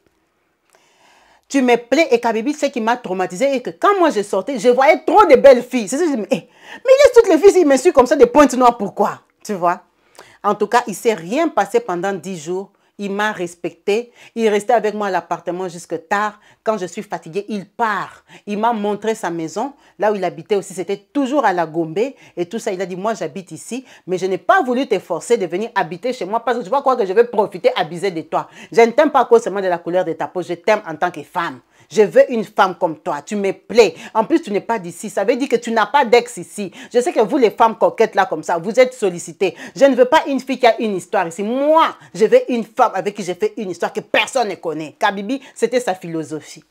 Tu me plais et Kabibi, ce qui m'a traumatisé et que quand moi je sortais, je voyais trop de belles filles. mais, il y a toutes les filles, il me suivent comme ça des pointes noires, pourquoi Tu vois En tout cas, il ne s'est rien passé pendant 10 jours. Il m'a respecté. Il restait avec moi à l'appartement jusque tard. Quand je suis fatiguée, il part. Il m'a montré sa maison, là où il habitait aussi. C'était toujours à la Gombe et tout ça. Il a dit, moi, j'habite ici, mais je n'ai pas voulu te forcer de venir habiter chez moi parce que tu vois quoi que je vais profiter, abuser de toi. Je ne t'aime pas à seulement de la couleur de ta peau. Je t'aime en tant que femme. Je veux une femme comme toi. Tu me plais. En plus, tu n'es pas d'ici. Ça veut dire que tu n'as pas d'ex ici. Je sais que vous, les femmes coquettes là comme ça, vous êtes sollicitées. Je ne veux pas une fille qui a une histoire ici. Moi, je veux une femme avec qui j'ai fait une histoire que personne ne connaît. Kabibi, c'était sa philosophie.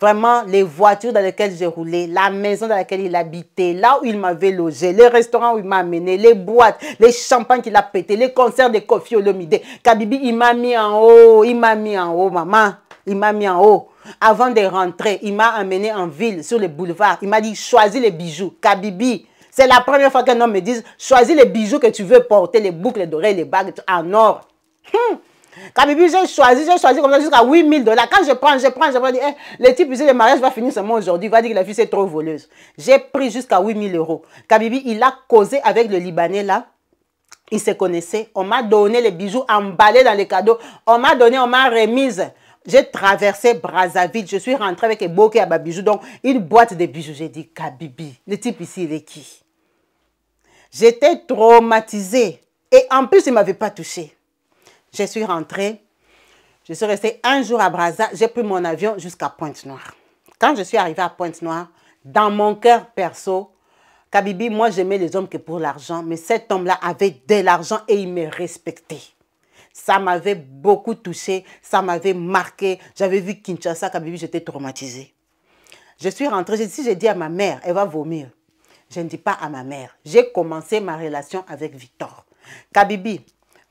Vraiment, les voitures dans lesquelles j'ai roulé, la maison dans laquelle il habitait, là où il m'avait logé, les restaurants où il m'a mené, les boîtes, les champagnes qu'il a pété, les concerts de Kofi Olomide. Kabibi, il m'a mis en haut, il m'a mis en haut, maman. Il m'a mis en haut. Avant de rentrer, il m'a amené en ville, sur le boulevard. Il m'a dit, choisis les bijoux. Kabibi, c'est la première fois qu'un homme me dit, choisis les bijoux que tu veux porter, les boucles dorées, les bagues en or. Hum. Kabibi, j'ai choisi, j'ai choisi comme ça jusqu'à 8000 dollars. Quand je prends, je prends, je prends, je dis, eh, le type, le mariage va finir seulement aujourd'hui. Il va dire que la fille, c'est trop voleuse. J'ai pris jusqu'à 8000 euros. Kabibi, il a causé avec le Libanais là. Il se connaissait. On m'a donné les bijoux emballés dans les cadeaux. On m'a donné, on m'a remise. J'ai traversé Brazzaville, je suis rentrée avec Bokeh à bijoux. donc une boîte de bijoux. J'ai dit, Kabibi, le type ici, il est qui J'étais traumatisée. Et en plus, il ne m'avait pas touchée. Je suis rentrée. Je suis restée un jour à Brazza. J'ai pris mon avion jusqu'à Pointe-Noire. Quand je suis arrivée à Pointe-Noire, dans mon cœur perso, Kabibi, moi, j'aimais les hommes que pour l'argent. Mais cet homme-là avait de l'argent et il me respectait. Ça m'avait beaucoup touché, ça m'avait marqué. J'avais vu Kinshasa, Kabibi, j'étais traumatisée. Je suis rentrée, j'ai dit à ma mère, elle va vomir. Je ne dis pas à ma mère. J'ai commencé ma relation avec Victor. Kabibi,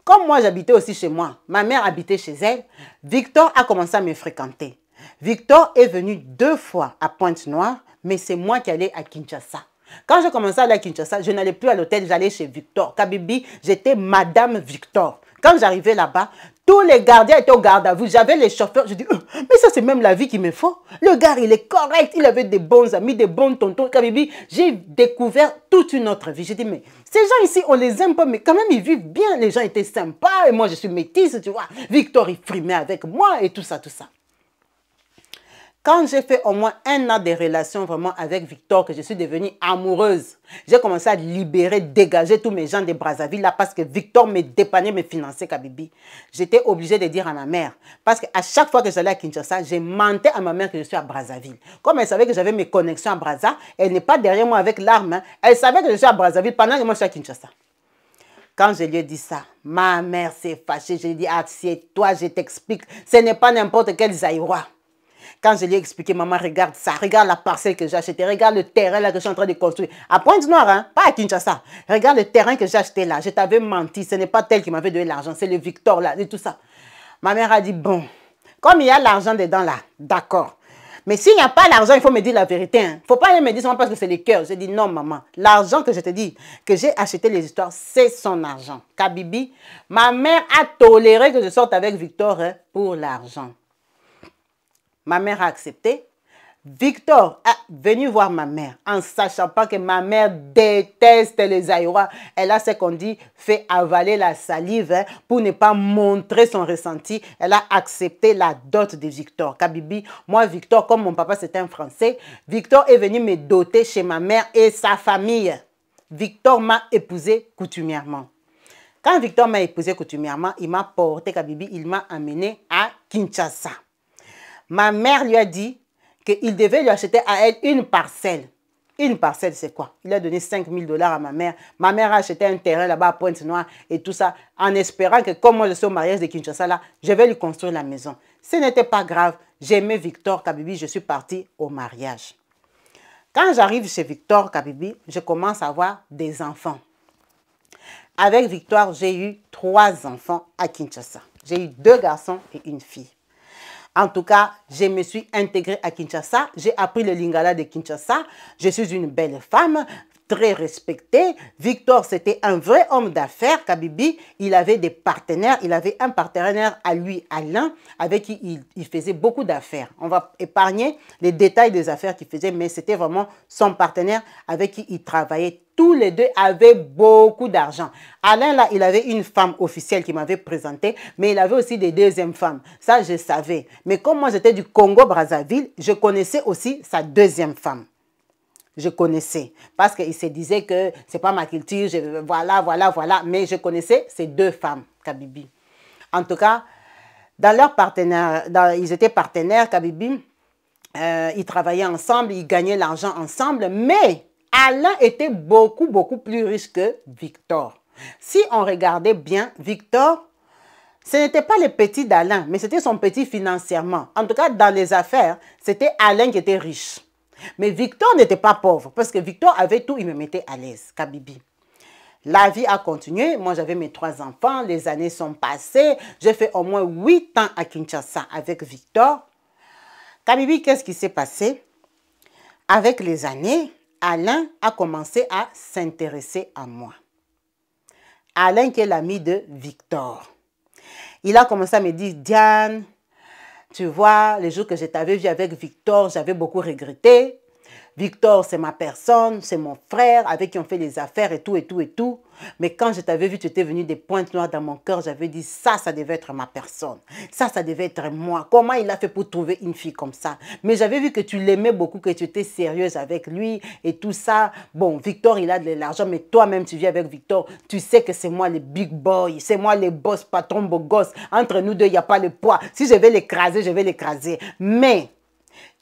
comme moi j'habitais aussi chez moi, ma mère habitait chez elle, Victor a commencé à me fréquenter. Victor est venu deux fois à Pointe-Noire, mais c'est moi qui allais à Kinshasa. Quand j'ai commencé à aller à Kinshasa, je n'allais plus à l'hôtel, j'allais chez Victor. Kabibi, j'étais Madame Victor. Quand j'arrivais là-bas, tous les gardiens étaient au garde à vous. J'avais les chauffeurs. Je dis, oh, mais ça, c'est même la vie qu'il me faut. Le gars, il est correct. Il avait des bons amis, des bons tontons. j'ai découvert toute une autre vie. J'ai dit, mais ces gens ici, on les aime pas, mais quand même, ils vivent bien. Les gens étaient sympas. Et moi, je suis métisse, tu vois. Victor, il frimait avec moi et tout ça, tout ça. Quand j'ai fait au moins un an de relations vraiment avec Victor, que je suis devenue amoureuse, j'ai commencé à libérer, dégager tous mes gens de Brazzaville là parce que Victor me dépannait, me finançait Kabibi. J'étais obligée de dire à ma mère. Parce qu'à chaque fois que j'allais à Kinshasa, j'ai menté à ma mère que je suis à Brazzaville. Comme elle savait que j'avais mes connexions à Brazza, elle n'est pas derrière moi avec l'arme. Hein. Elle savait que je suis à Brazzaville pendant que moi je suis à Kinshasa. Quand je lui ai dit ça, ma mère s'est fâchée. Je lui ai dit, assieds-toi, je t'explique. Ce n'est pas n'importe quel Zaïrois. Quand je lui ai expliqué, maman, regarde ça, regarde la parcelle que j'ai achetée, regarde le terrain là que je suis en train de construire. À Pointe-Noire, hein, pas à Kinshasa. Regarde le terrain que j'ai acheté là. Je t'avais menti, ce n'est pas elle qui m'avait donné l'argent, c'est le Victor là, et tout ça. Ma mère a dit, bon, comme il y a l'argent dedans là, d'accord. Mais s'il n'y a pas l'argent, il faut me dire la vérité. Il hein. ne faut pas me dire seulement parce que c'est le cœur. J'ai dit non, maman. L'argent que je te dis, que j'ai acheté les histoires, c'est son argent. Kabibi, ma mère a toléré que je sorte avec Victor hein, pour l'argent. Ma mère a accepté. Victor est venu voir ma mère en sachant pas que ma mère déteste les aïrois. Elle a ce qu'on dit, fait avaler la salive hein, pour ne pas montrer son ressenti. Elle a accepté la dot de Victor. Kabibi, moi Victor, comme mon papa c'était un Français, Victor est venu me doter chez ma mère et sa famille. Victor m'a épousé coutumièrement. Quand Victor m'a épousé coutumièrement, il m'a porté Kabibi, il m'a amené à Kinshasa. Ma mère lui a dit qu'il devait lui acheter à elle une parcelle. Une parcelle, c'est quoi Il a donné 5 000 dollars à ma mère. Ma mère a acheté un terrain là-bas à Pointe-Noire et tout ça, en espérant que comme moi je suis au mariage de Kinshasa, là, je vais lui construire la maison. Ce n'était pas grave. J'aimais Victor Kabibi, je suis partie au mariage. Quand j'arrive chez Victor Kabibi, je commence à avoir des enfants. Avec Victor, j'ai eu trois enfants à Kinshasa. J'ai eu deux garçons et une fille. En tout cas, je me suis intégrée à Kinshasa. J'ai appris le lingala de Kinshasa. Je suis une belle femme très respecté. Victor, c'était un vrai homme d'affaires. Kabibi, il avait des partenaires. Il avait un partenaire à lui, Alain, avec qui il, il faisait beaucoup d'affaires. On va épargner les détails des affaires qu'il faisait, mais c'était vraiment son partenaire avec qui il travaillait. Tous les deux avaient beaucoup d'argent. Alain, là, il avait une femme officielle qui m'avait présenté, mais il avait aussi des deuxièmes femmes. Ça, je savais. Mais comme moi, j'étais du Congo-Brazzaville, je connaissais aussi sa deuxième femme je connaissais. Parce qu'il se disait que c'est pas ma culture, je, voilà, voilà, voilà. Mais je connaissais ces deux femmes, Kabibi. En tout cas, dans leur partenaire, dans, ils étaient partenaires, Kabibi. Euh, ils travaillaient ensemble, ils gagnaient l'argent ensemble. Mais Alain était beaucoup, beaucoup plus riche que Victor. Si on regardait bien, Victor, ce n'était pas le petit d'Alain, mais c'était son petit financièrement. En tout cas, dans les affaires, c'était Alain qui était riche. Mais Victor n'était pas pauvre parce que Victor avait tout, il me mettait à l'aise, Kabibi. La vie a continué. Moi, j'avais mes trois enfants. Les années sont passées. J'ai fait au moins huit ans à Kinshasa avec Victor. Kabibi, qu'est-ce qui s'est passé Avec les années, Alain a commencé à s'intéresser à moi. Alain, qui est l'ami de Victor. Il a commencé à me dire, Diane, tu vois, les jours que je t'avais vu avec Victor, j'avais beaucoup regretté. Victor, c'est ma personne, c'est mon frère avec qui on fait les affaires et tout, et tout, et tout. Mais quand je t'avais vu, tu étais venu des pointes noires dans mon cœur, j'avais dit ça, ça devait être ma personne. Ça, ça devait être moi. Comment il a fait pour trouver une fille comme ça Mais j'avais vu que tu l'aimais beaucoup, que tu étais sérieuse avec lui et tout ça. Bon, Victor, il a de l'argent, mais toi-même, tu vis avec Victor. Tu sais que c'est moi le big boy, c'est moi le boss, patron, beau gosse. Entre nous deux, il n'y a pas le poids. Si je vais l'écraser, je vais l'écraser. Mais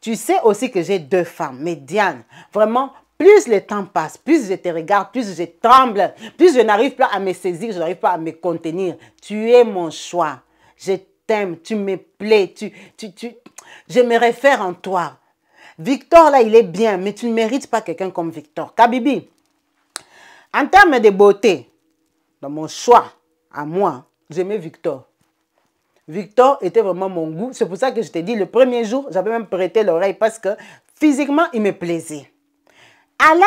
tu sais aussi que j'ai deux femmes, mais Diane, vraiment, plus le temps passe, plus je te regarde, plus je tremble, plus je n'arrive pas à me saisir, je n'arrive pas à me contenir. Tu es mon choix. Je t'aime, tu me plais, tu, tu, tu, je me réfère en toi. Victor, là, il est bien, mais tu ne mérites pas quelqu'un comme Victor. Kabibi, en termes de beauté, dans mon choix, à moi, j'aimais Victor. Victor était vraiment mon goût. C'est pour ça que je t'ai dit, le premier jour, j'avais même prêté l'oreille parce que physiquement, il me plaisait. Alain,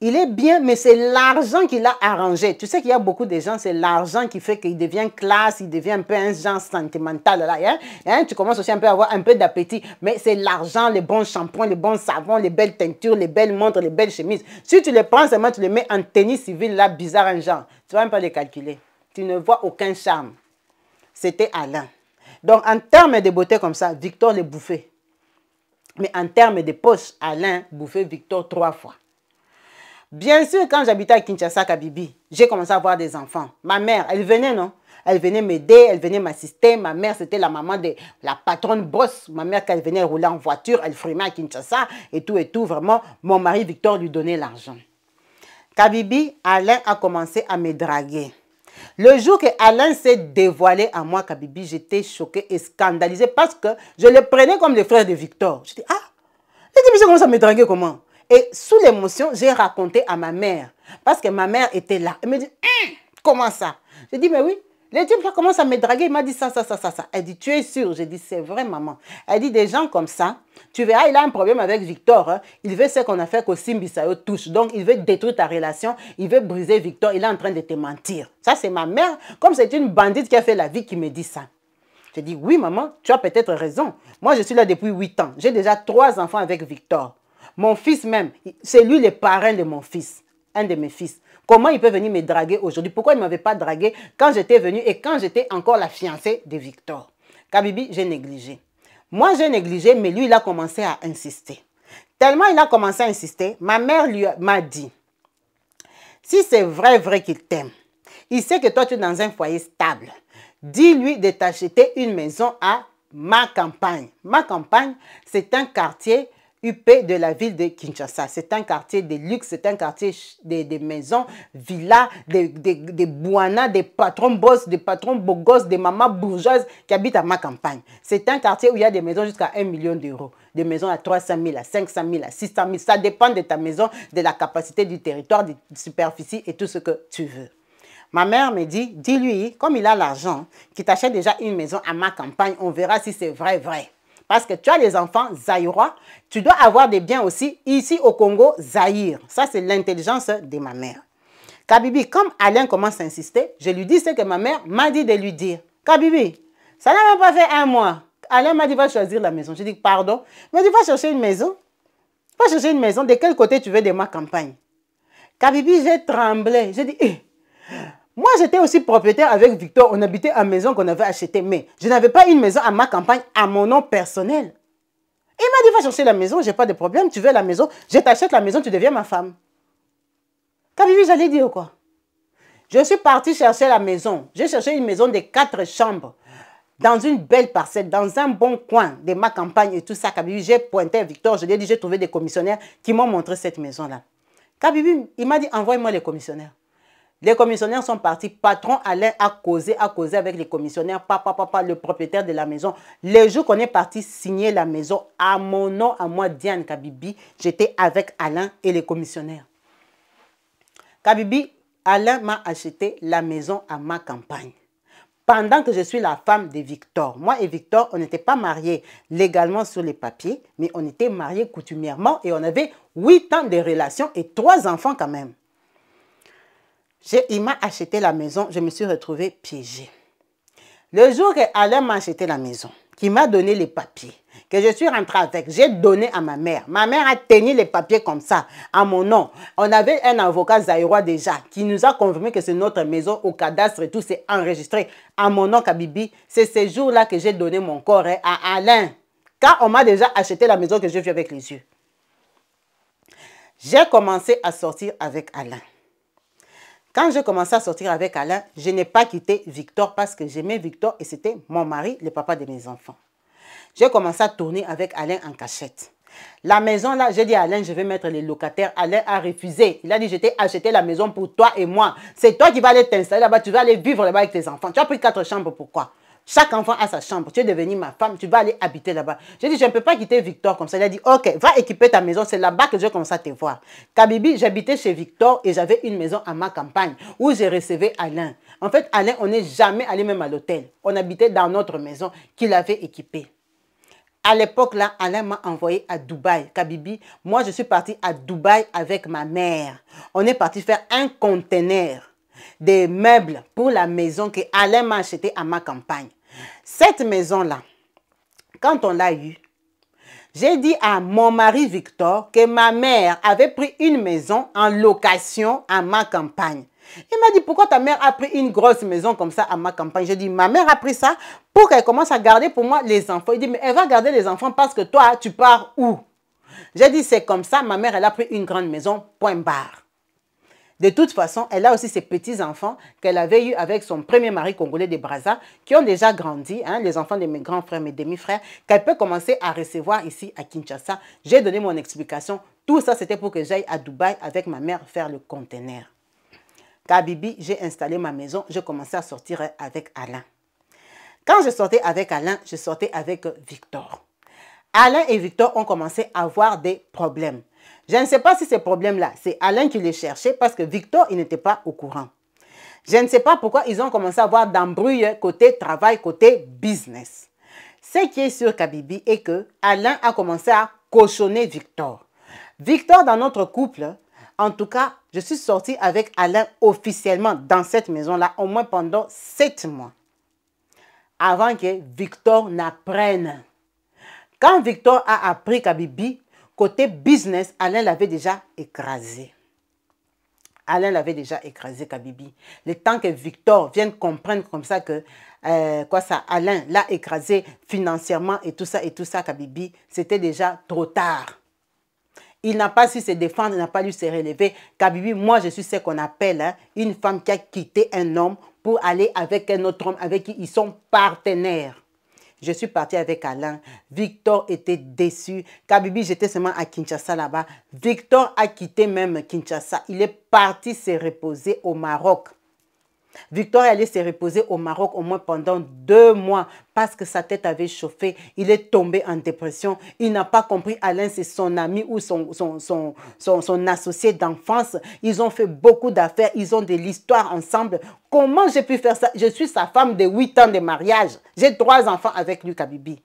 il est bien, mais c'est l'argent qu'il a arrangé. Tu sais qu'il y a beaucoup de gens, c'est l'argent qui fait qu'il devient classe, il devient un peu un genre sentimental. Là, hein. hein? Tu commences aussi un peu à avoir un peu d'appétit. Mais c'est l'argent, les bons shampoings, les bons savons, les belles teintures, les belles montres, les belles chemises. Si tu les prends seulement, tu les mets en tennis civil, là, bizarre, un genre. Tu vas même pas les calculer. Tu ne vois aucun charme c'était Alain. Donc, en termes de beauté comme ça, Victor les bouffait. Mais en termes de poche, Alain bouffait Victor trois fois. Bien sûr, quand j'habitais à Kinshasa, Kabibi, j'ai commencé à avoir des enfants. Ma mère, elle venait, non Elle venait m'aider, elle venait m'assister. Ma mère, c'était la maman de la patronne boss. Ma mère, quand elle venait rouler en voiture, elle frimait à Kinshasa et tout et tout. Vraiment, mon mari Victor lui donnait l'argent. Kabibi, Alain a commencé à me draguer. Le jour que Alain s'est dévoilé à moi, Kabibi, j'étais choquée et scandalisée parce que je le prenais comme le frère de Victor. dis ah, les types comment ça me draguer comment Et sous l'émotion, j'ai raconté à ma mère parce que ma mère était là. Elle me dit, hum, comment ça Je dis, mais oui, le commence à me draguer. Il m'a dit ça, ça, ça, ça, ça. Elle dit, tu es sûre J'ai dit, c'est vrai, maman. Elle dit, des gens comme ça, tu verras, il a un problème avec Victor. Hein. Il veut ce qu'on a fait qu'au touche. Donc, il veut détruire ta relation. Il veut briser Victor. Il est en train de te mentir. Ça, c'est ma mère. Comme c'est une bandite qui a fait la vie qui me dit ça. Je dis, oui, maman, tu as peut-être raison. Moi, je suis là depuis 8 ans. J'ai déjà trois enfants avec Victor. Mon fils même, c'est lui le parrain de mon fils, un de mes fils. Comment il peut venir me draguer aujourd'hui Pourquoi il ne m'avait pas dragué quand j'étais venue et quand j'étais encore la fiancée de Victor Kabibi, j'ai négligé. Moi, j'ai négligé, mais lui, il a commencé à insister. Tellement il a commencé à insister, ma mère lui m'a dit, si c'est vrai, vrai qu'il t'aime, il sait que toi, tu es dans un foyer stable. Dis-lui de t'acheter une maison à ma campagne. Ma campagne, c'est un quartier UP de la ville de Kinshasa. C'est un quartier de luxe, c'est un quartier de maisons, villas, des de, de des patrons boss, des patrons beaux de des mamans bourgeoises qui habitent à ma campagne. C'est un quartier où il y a des maisons jusqu'à 1 million d'euros. Des maisons à 300 000, à 500 000, à 600 000. Ça dépend de ta maison, de la capacité du territoire, de la superficie et tout ce que tu veux. Ma mère me dit, dis-lui, comme il a l'argent, qu'il t'achète déjà une maison à ma campagne, on verra si c'est vrai, vrai. Parce que tu as les enfants zaïrois, tu dois avoir des biens aussi ici au Congo, Zahir. Ça, c'est l'intelligence de ma mère. Kabibi, comme Alain commence à insister, je lui dis ce que ma mère m'a dit de lui dire. Kabibi, ça n'a même pas fait un mois. Alain m'a dit, va choisir la maison. Je dis, pardon. Il m'a dit, va chercher une maison. Va chercher une maison. De quel côté tu veux de ma campagne Kabibi, j'ai tremblé. J'ai dit, eh, moi, j'étais aussi propriétaire avec Victor. On habitait à maison qu'on avait achetée, mais je n'avais pas une maison à ma campagne, à mon nom personnel. Il m'a dit, va chercher la maison, j'ai pas de problème, tu veux la maison, je t'achète la maison, tu deviens ma femme. Kabibi, j'allais dire quoi Je suis partie chercher la maison. J'ai cherché une maison de quatre chambres, dans une belle parcelle, dans un bon coin de ma campagne et tout ça. Kabibi, j'ai pointé Victor, je lui ai dit, j'ai trouvé des commissionnaires qui m'ont montré cette maison-là. Kabibi, il m'a dit, envoie-moi les commissionnaires. Les commissionnaires sont partis. Patron Alain a causé, a causé avec les commissionnaires. Papa, papa, le propriétaire de la maison. Les jours qu'on est parti signer la maison, à mon nom, à moi, Diane Kabibi, j'étais avec Alain et les commissionnaires. Kabibi, Alain m'a acheté la maison à ma campagne. Pendant que je suis la femme de Victor, moi et Victor, on n'était pas mariés légalement sur les papiers, mais on était mariés coutumièrement et on avait 8 ans de relation et trois enfants quand même il m'a acheté la maison, je me suis retrouvée piégée. Le jour Alain m'a acheté la maison, qui m'a donné les papiers, que je suis rentrée avec, j'ai donné à ma mère. Ma mère a tenu les papiers comme ça, à mon nom. On avait un avocat zaïrois déjà qui nous a confirmé que c'est notre maison au cadastre et tout, c'est enregistré à mon nom, Kabibi. C'est ce jour-là que j'ai donné mon corps hein, à Alain, car on m'a déjà acheté la maison que j'ai vue avec les yeux. J'ai commencé à sortir avec Alain. Quand j'ai commencé à sortir avec Alain, je n'ai pas quitté Victor parce que j'aimais Victor et c'était mon mari, le papa de mes enfants. J'ai commencé à tourner avec Alain en cachette. La maison, là, j'ai dit à Alain, je vais mettre les locataires. Alain a refusé. Il a dit, je t'ai acheté la maison pour toi et moi. C'est toi qui vas aller t'installer là-bas. Tu vas aller vivre là-bas avec tes enfants. Tu as pris quatre chambres, pourquoi chaque enfant a sa chambre. Tu es devenue ma femme, tu vas aller habiter là-bas. J'ai dit, je ne peux pas quitter Victor comme ça. Il a dit, ok, va équiper ta maison. C'est là-bas que je vais commencer à te voir. Kabibi, j'habitais chez Victor et j'avais une maison à ma campagne où j'ai recevé Alain. En fait, Alain, on n'est jamais allé même à l'hôtel. On habitait dans notre maison qu'il avait équipée. À l'époque, là, Alain m'a envoyé à Dubaï. Kabibi, moi, je suis partie à Dubaï avec ma mère. On est parti faire un conteneur des meubles pour la maison que Alain m'a achetée à ma campagne. Cette maison-là, quand on l'a eue, j'ai dit à mon mari Victor que ma mère avait pris une maison en location à ma campagne. Il m'a dit, pourquoi ta mère a pris une grosse maison comme ça à ma campagne J'ai dit, ma mère a pris ça pour qu'elle commence à garder pour moi les enfants. Il dit, mais elle va garder les enfants parce que toi, tu pars où J'ai dit, c'est comme ça, ma mère, elle a pris une grande maison, point barre. De toute façon, elle a aussi ses petits-enfants qu'elle avait eus avec son premier mari congolais de Brazza, qui ont déjà grandi, hein, les enfants de mes grands frères, mes demi-frères, qu'elle peut commencer à recevoir ici à Kinshasa. J'ai donné mon explication. Tout ça, c'était pour que j'aille à Dubaï avec ma mère faire le conteneur. Kabibi, j'ai installé ma maison, j'ai commencé à sortir avec Alain. Quand je sortais avec Alain, je sortais avec Victor. Alain et Victor ont commencé à avoir des problèmes. Je ne sais pas si ces problèmes-là, c'est Alain qui les cherchait parce que Victor, il n'était pas au courant. Je ne sais pas pourquoi ils ont commencé à avoir d'embrouilles côté travail, côté business. Ce qui est sûr, Kabibi, est que Alain a commencé à cochonner Victor. Victor, dans notre couple, en tout cas, je suis sortie avec Alain officiellement dans cette maison-là, au moins pendant sept mois, avant que Victor n'apprenne. Quand Victor a appris Kabibi. Côté business, Alain l'avait déjà écrasé. Alain l'avait déjà écrasé, Kabibi. Le temps que Victor vienne comprendre comme ça que, euh, quoi ça, Alain l'a écrasé financièrement et tout ça, et tout ça, Kabibi, c'était déjà trop tard. Il n'a pas su se défendre, il n'a pas lu se relever. Kabibi, moi, je suis ce qu'on appelle hein, une femme qui a quitté un homme pour aller avec un autre homme avec qui ils sont partenaires. Je suis partie avec Alain. Victor était déçu. Kabibi, j'étais seulement à Kinshasa là-bas. Victor a quitté même Kinshasa. Il est parti se reposer au Maroc. Victor est allé se reposer au Maroc au moins pendant deux mois parce que sa tête avait chauffé. Il est tombé en dépression. Il n'a pas compris. Alain, c'est son ami ou son, associé d'enfance. Ils ont fait beaucoup d'affaires. Ils ont de l'histoire ensemble. Comment j'ai pu faire ça Je suis sa femme de 8 ans de mariage. J'ai trois enfants avec lui, Bibi.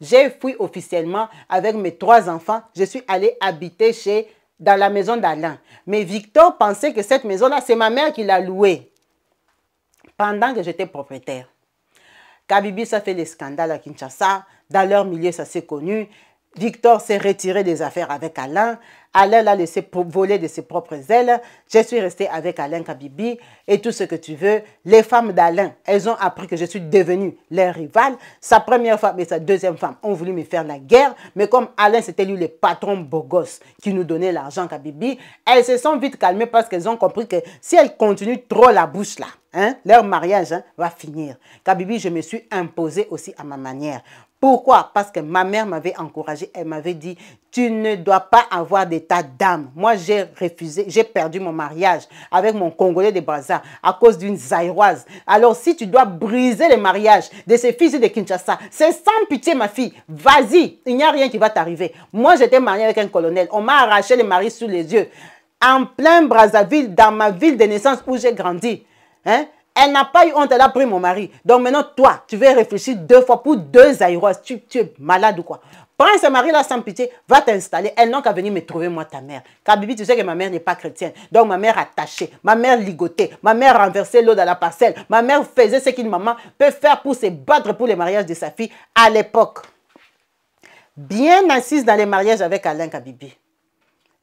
J'ai fui officiellement avec mes trois enfants. Je suis allée habiter chez, dans la maison d'Alain. Mais Victor pensait que cette maison-là, c'est ma mère qui l'a louée pendant que j'étais propriétaire. Kabibi, ça fait des scandales à Kinshasa. Dans leur milieu, ça s'est connu. Victor s'est retiré des affaires avec Alain. Alain l'a laissé voler de ses propres ailes. Je suis restée avec Alain Kabibi et tout ce que tu veux. Les femmes d'Alain, elles ont appris que je suis devenue leur rivale. Sa première femme et sa deuxième femme ont voulu me faire la guerre. Mais comme Alain, c'était lui le patron beau gosse qui nous donnait l'argent Kabibi, elles se sont vite calmées parce qu'elles ont compris que si elles continuent trop la bouche là, hein, leur mariage hein, va finir. Kabibi, je me suis imposée aussi à ma manière. Pourquoi Parce que ma mère m'avait encouragé. Elle m'avait dit, tu ne dois pas avoir d'état d'âme. Moi, j'ai refusé, j'ai perdu mon mariage avec mon Congolais de Brazzaville à cause d'une Zaïroise. Alors, si tu dois briser le mariage de ces fils de Kinshasa, c'est sans pitié, ma fille. Vas-y, il n'y a rien qui va t'arriver. Moi, j'étais mariée avec un colonel. On m'a arraché le mari sous les yeux. En plein Brazzaville, dans ma ville de naissance où j'ai grandi. Hein? Elle n'a pas eu honte, elle a pris mon mari. Donc maintenant, toi, tu veux réfléchir deux fois pour deux aïros. Tu, es malade ou quoi Prends ce mari-là sans pitié, va t'installer. Elle n'a qu'à venir me trouver, moi, ta mère. Kabibi, tu sais que ma mère n'est pas chrétienne. Donc ma mère attachée, ma mère ligotée, ma mère renversait l'eau dans la parcelle. Ma mère faisait ce qu'une maman peut faire pour se battre pour les mariages de sa fille à l'époque. Bien assise dans les mariages avec Alain Kabibi.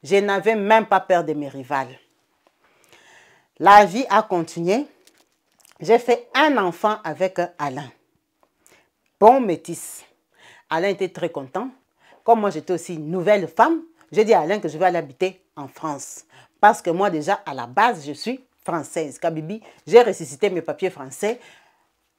Je n'avais même pas peur de mes rivales. La vie a continué. J'ai fait un enfant avec euh, Alain. Bon métis. Alain était très content. Comme moi, j'étais aussi une nouvelle femme, j'ai dit à Alain que je vais aller habiter en France. Parce que moi, déjà, à la base, je suis française. Kabibi, j'ai ressuscité mes papiers français.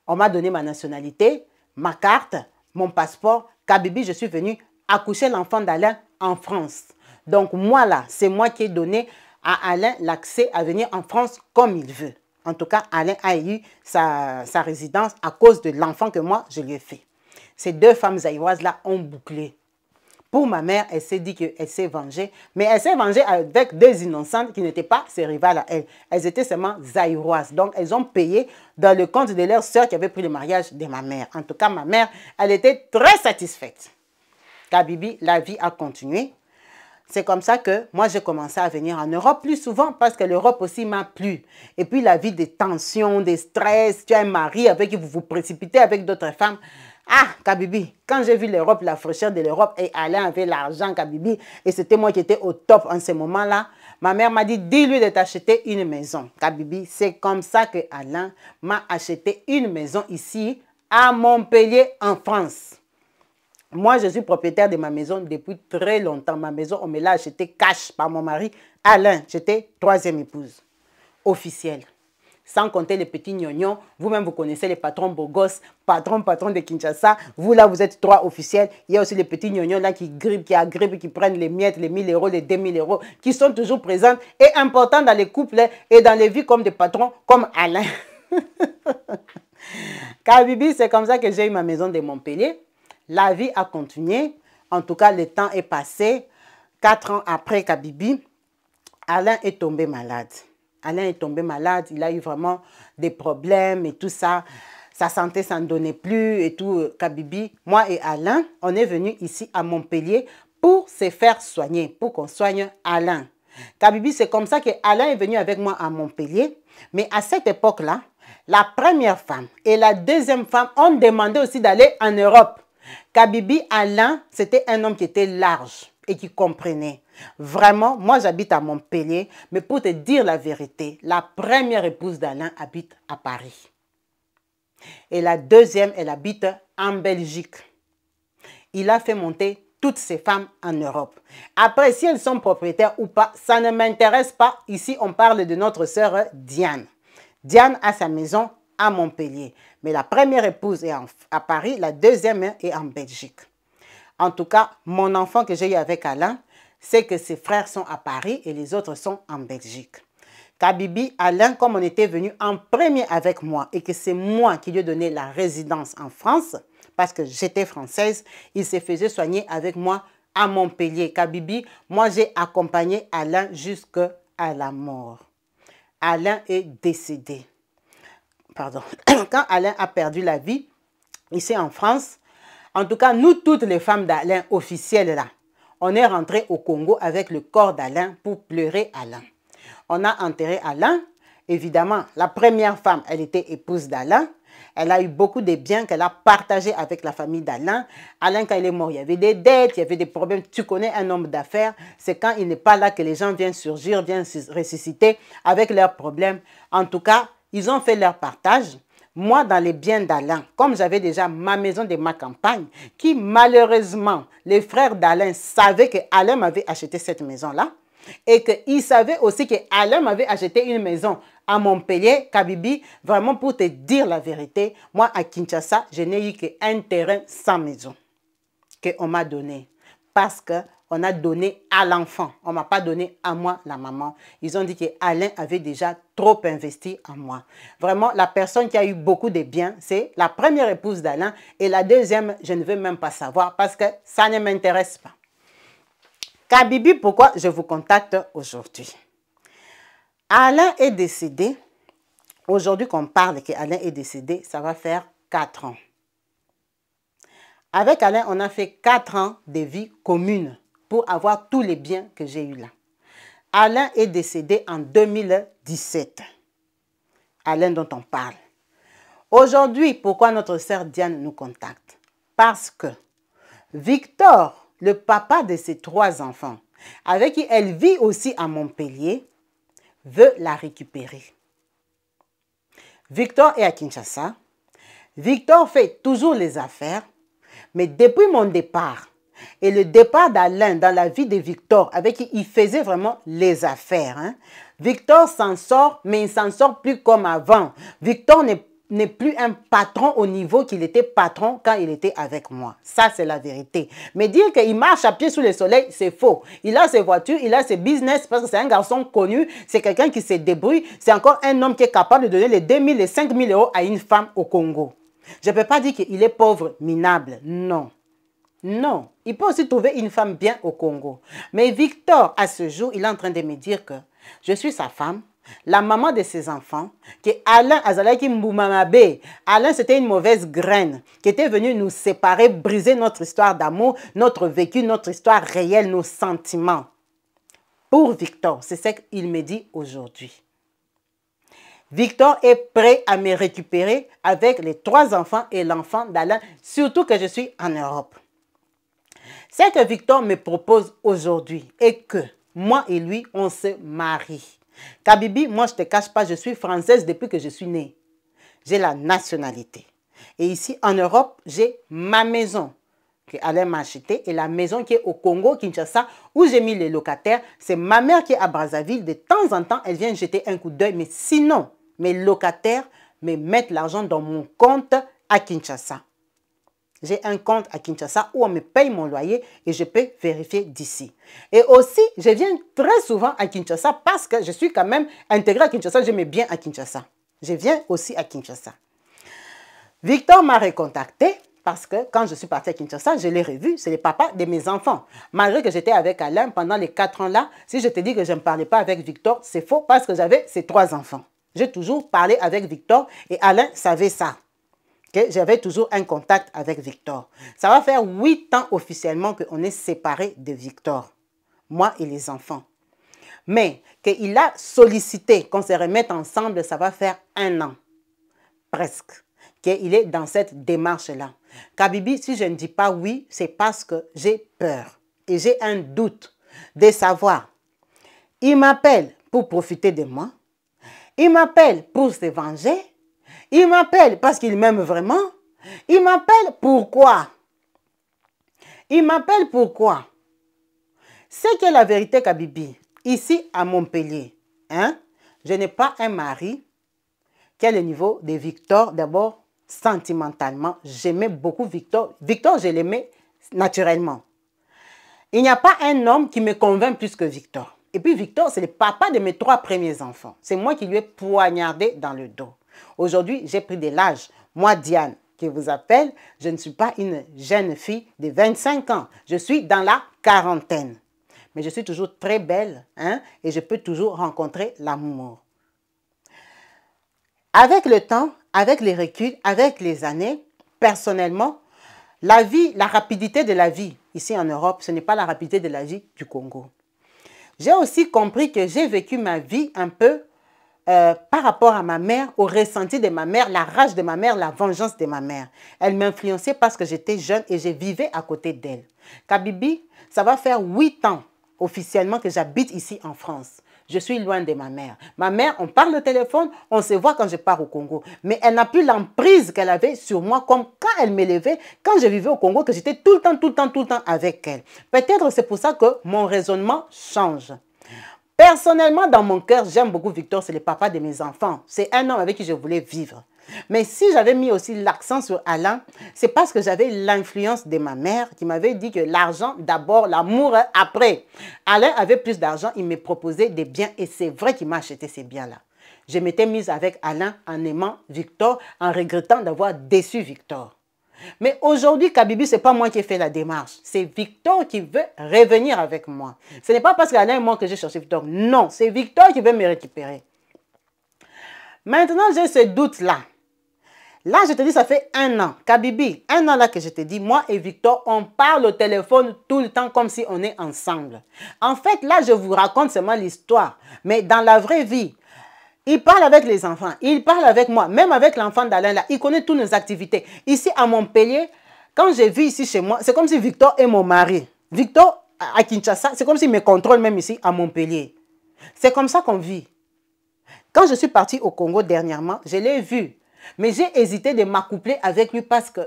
On m'a donné ma nationalité, ma carte, mon passeport. Kabibi, je suis venue accoucher l'enfant d'Alain en France. Donc moi là, c'est moi qui ai donné à Alain l'accès à venir en France comme il veut. En tout cas, Alain a eu sa, résidence à cause de l'enfant que moi, je lui ai fait. Ces deux femmes zaïroises-là ont bouclé. Pour ma mère, elle s'est dit qu'elle s'est vengée, mais elle s'est vengée avec des innocentes qui n'étaient pas ses rivales à elle. Elles étaient seulement zaïroises. Donc, elles ont payé dans le compte de leur sœur qui avait pris le mariage de ma mère. En tout cas, ma mère, elle était très satisfaite. Kabibi, la vie a continué. C'est comme ça que moi, j'ai commencé à venir en Europe plus souvent parce que l'Europe aussi m'a plu. Et puis la vie des tensions, des stress, tu as un mari avec qui vous vous précipitez avec d'autres femmes. Ah, Kabibi, quand j'ai vu l'Europe, la fraîcheur de l'Europe et Alain avait l'argent, Kabibi, et c'était moi qui étais au top en ce moment-là, ma mère m'a dit, dis-lui de t'acheter une maison. Kabibi, c'est comme ça que Alain m'a acheté une maison ici, à Montpellier, en France. Moi, je suis propriétaire de ma maison depuis très longtemps. Ma maison, on me l'a achetée cash par mon mari. Alain, j'étais troisième épouse officielle. Sans compter les petits gnognons. Vous-même, vous connaissez les patrons beaux gosses, patron, patron de Kinshasa. Vous, là, vous êtes trois officiels. Il y a aussi les petits gnognons là qui grippent, qui agrippent, qui prennent les miettes, les 1000 euros, les 2000 euros, qui sont toujours présents et importants dans les couples et dans les vies comme des patrons, comme Alain. Car Bibi, c'est comme ça que j'ai eu ma maison de Montpellier. La vie a continué. En tout cas, le temps est passé. Quatre ans après Kabibi, Alain est tombé malade. Alain est tombé malade. Il a eu vraiment des problèmes et tout ça. Sa santé s'en donnait plus et tout. Kabibi, moi et Alain, on est venus ici à Montpellier pour se faire soigner, pour qu'on soigne Alain. Kabibi, c'est comme ça que Alain est venu avec moi à Montpellier. Mais à cette époque-là, la première femme et la deuxième femme ont demandé aussi d'aller en Europe. Kabibi Alain, c'était un homme qui était large et qui comprenait. Vraiment, moi j'habite à Montpellier, mais pour te dire la vérité, la première épouse d'Alain habite à Paris. Et la deuxième, elle habite en Belgique. Il a fait monter toutes ses femmes en Europe. Après, si elles sont propriétaires ou pas, ça ne m'intéresse pas. Ici, on parle de notre sœur Diane. Diane a sa maison à Montpellier. Mais la première épouse est à Paris, la deuxième est en Belgique. En tout cas, mon enfant que j'ai eu avec Alain, c'est que ses frères sont à Paris et les autres sont en Belgique. Kabibi, Alain, comme on était venu en premier avec moi et que c'est moi qui lui ai donné la résidence en France, parce que j'étais française, il se faisait soigner avec moi à Montpellier. Kabibi, moi j'ai accompagné Alain jusqu'à la mort. Alain est décédé pardon, quand Alain a perdu la vie, ici en France, en tout cas, nous, toutes les femmes d'Alain officielles, là, on est rentrées au Congo avec le corps d'Alain pour pleurer Alain. On a enterré Alain. Évidemment, la première femme, elle était épouse d'Alain. Elle a eu beaucoup de biens qu'elle a partagés avec la famille d'Alain. Alain, quand il est mort, il y avait des dettes, il y avait des problèmes. Tu connais un homme d'affaires, c'est quand il n'est pas là que les gens viennent surgir, viennent ressusciter avec leurs problèmes. En tout cas, ils ont fait leur partage. Moi, dans les biens d'Alain, comme j'avais déjà ma maison de ma campagne, qui malheureusement, les frères d'Alain savaient que Alain m'avait acheté cette maison-là, et qu'ils savaient aussi que Alain m'avait acheté une maison à Montpellier, Kabibi. Vraiment, pour te dire la vérité, moi, à Kinshasa, je n'ai eu qu'un terrain sans maison qu'on m'a donné. Parce que on a donné à l'enfant. On ne m'a pas donné à moi, la maman. Ils ont dit que Alain avait déjà trop investi en moi. Vraiment, la personne qui a eu beaucoup de biens, c'est la première épouse d'Alain. Et la deuxième, je ne veux même pas savoir parce que ça ne m'intéresse pas. Kabibi, pourquoi je vous contacte aujourd'hui Alain est décédé. Aujourd'hui qu'on parle qu'Alain est décédé, ça va faire 4 ans. Avec Alain, on a fait 4 ans de vie commune avoir tous les biens que j'ai eu là. Alain est décédé en 2017. Alain dont on parle. Aujourd'hui, pourquoi notre sœur Diane nous contacte Parce que Victor, le papa de ses trois enfants, avec qui elle vit aussi à Montpellier, veut la récupérer. Victor est à Kinshasa. Victor fait toujours les affaires. Mais depuis mon départ, et le départ d'Alain dans la vie de Victor, avec qui il faisait vraiment les affaires. Hein. Victor s'en sort, mais il s'en sort plus comme avant. Victor n'est plus un patron au niveau qu'il était patron quand il était avec moi. Ça, c'est la vérité. Mais dire qu'il marche à pied sous le soleil, c'est faux. Il a ses voitures, il a ses business parce que c'est un garçon connu, c'est quelqu'un qui se débrouille, c'est encore un homme qui est capable de donner les 2000, les 5000 euros à une femme au Congo. Je ne peux pas dire qu'il est pauvre, minable, non. Non, il peut aussi trouver une femme bien au Congo. Mais Victor, à ce jour, il est en train de me dire que je suis sa femme, la maman de ses enfants, que Alain Azalaki Mboumamabe, Alain c'était une mauvaise graine qui était venue nous séparer, briser notre histoire d'amour, notre vécu, notre histoire réelle, nos sentiments. Pour Victor, c'est ce qu'il me dit aujourd'hui. Victor est prêt à me récupérer avec les trois enfants et l'enfant d'Alain, surtout que je suis en Europe. Ce que Victor me propose aujourd'hui et que moi et lui, on se marie. Kabibi, moi je te cache pas, je suis française depuis que je suis née. J'ai la nationalité. Et ici en Europe, j'ai ma maison que allait m'a achetée et la maison qui est au Congo, Kinshasa, où j'ai mis les locataires. C'est ma mère qui est à Brazzaville. De temps en temps, elle vient jeter un coup d'œil. Mais sinon, mes locataires me mettent l'argent dans mon compte à Kinshasa j'ai un compte à Kinshasa où on me paye mon loyer et je peux vérifier d'ici. Et aussi, je viens très souvent à Kinshasa parce que je suis quand même intégrée à Kinshasa, J'aime bien à Kinshasa. Je viens aussi à Kinshasa. Victor m'a recontacté parce que quand je suis partie à Kinshasa, je l'ai revu, c'est le papa de mes enfants. Malgré que j'étais avec Alain pendant les quatre ans là, si je te dis que je ne parlais pas avec Victor, c'est faux parce que j'avais ces trois enfants. J'ai toujours parlé avec Victor et Alain savait ça que j'avais toujours un contact avec Victor. Ça va faire huit ans officiellement qu'on est séparés de Victor, moi et les enfants. Mais qu'il a sollicité qu'on se remette ensemble, ça va faire un an, presque, qu'il est dans cette démarche-là. Kabibi, si je ne dis pas oui, c'est parce que j'ai peur et j'ai un doute de savoir. Il m'appelle pour profiter de moi. Il m'appelle pour se venger il m'appelle parce qu'il m'aime vraiment. Il m'appelle pourquoi Il m'appelle pourquoi C'est que la vérité, Kabibi, ici à Montpellier, hein, je n'ai pas un mari qui a le niveau de Victor. D'abord, sentimentalement, j'aimais beaucoup Victor. Victor, je l'aimais naturellement. Il n'y a pas un homme qui me convainc plus que Victor. Et puis Victor, c'est le papa de mes trois premiers enfants. C'est moi qui lui ai poignardé dans le dos. Aujourd'hui, j'ai pris de l'âge. Moi, Diane, qui vous appelle, je ne suis pas une jeune fille de 25 ans. Je suis dans la quarantaine. Mais je suis toujours très belle hein, et je peux toujours rencontrer l'amour. Avec le temps, avec les reculs, avec les années, personnellement, la vie, la rapidité de la vie ici en Europe, ce n'est pas la rapidité de la vie du Congo. J'ai aussi compris que j'ai vécu ma vie un peu euh, par rapport à ma mère, au ressenti de ma mère, la rage de ma mère, la vengeance de ma mère. Elle m'influençait parce que j'étais jeune et je vivais à côté d'elle. Kabibi, ça va faire huit ans officiellement que j'habite ici en France. Je suis loin de ma mère. Ma mère, on parle au téléphone, on se voit quand je pars au Congo. Mais elle n'a plus l'emprise qu'elle avait sur moi, comme quand elle m'élevait, quand je vivais au Congo, que j'étais tout le temps, tout le temps, tout le temps avec elle. Peut-être c'est pour ça que mon raisonnement change. Personnellement, dans mon cœur, j'aime beaucoup Victor, c'est le papa de mes enfants. C'est un homme avec qui je voulais vivre. Mais si j'avais mis aussi l'accent sur Alain, c'est parce que j'avais l'influence de ma mère qui m'avait dit que l'argent d'abord, l'amour hein, après. Alain avait plus d'argent, il me proposait des biens et c'est vrai qu'il m'a acheté ces biens-là. Je m'étais mise avec Alain en aimant Victor, en regrettant d'avoir déçu Victor. Mais aujourd'hui, Kabibi, ce n'est pas moi qui ai fait la démarche. C'est Victor qui veut revenir avec moi. Ce n'est pas parce qu'il y a un mois que j'ai cherché Victor. Non, c'est Victor qui veut me récupérer. Maintenant, j'ai ce doute-là. Là, je te dis, ça fait un an. Kabibi, un an là que je te dis, moi et Victor, on parle au téléphone tout le temps comme si on est ensemble. En fait, là, je vous raconte seulement l'histoire. Mais dans la vraie vie, il parle avec les enfants, il parle avec moi, même avec l'enfant d'Alain là, il connaît toutes nos activités. Ici à Montpellier, quand je vis ici chez moi, c'est comme si Victor est mon mari. Victor à Kinshasa, c'est comme s'il me contrôle même ici à Montpellier. C'est comme ça qu'on vit. Quand je suis partie au Congo dernièrement, je l'ai vu. Mais j'ai hésité de m'accoupler avec lui parce que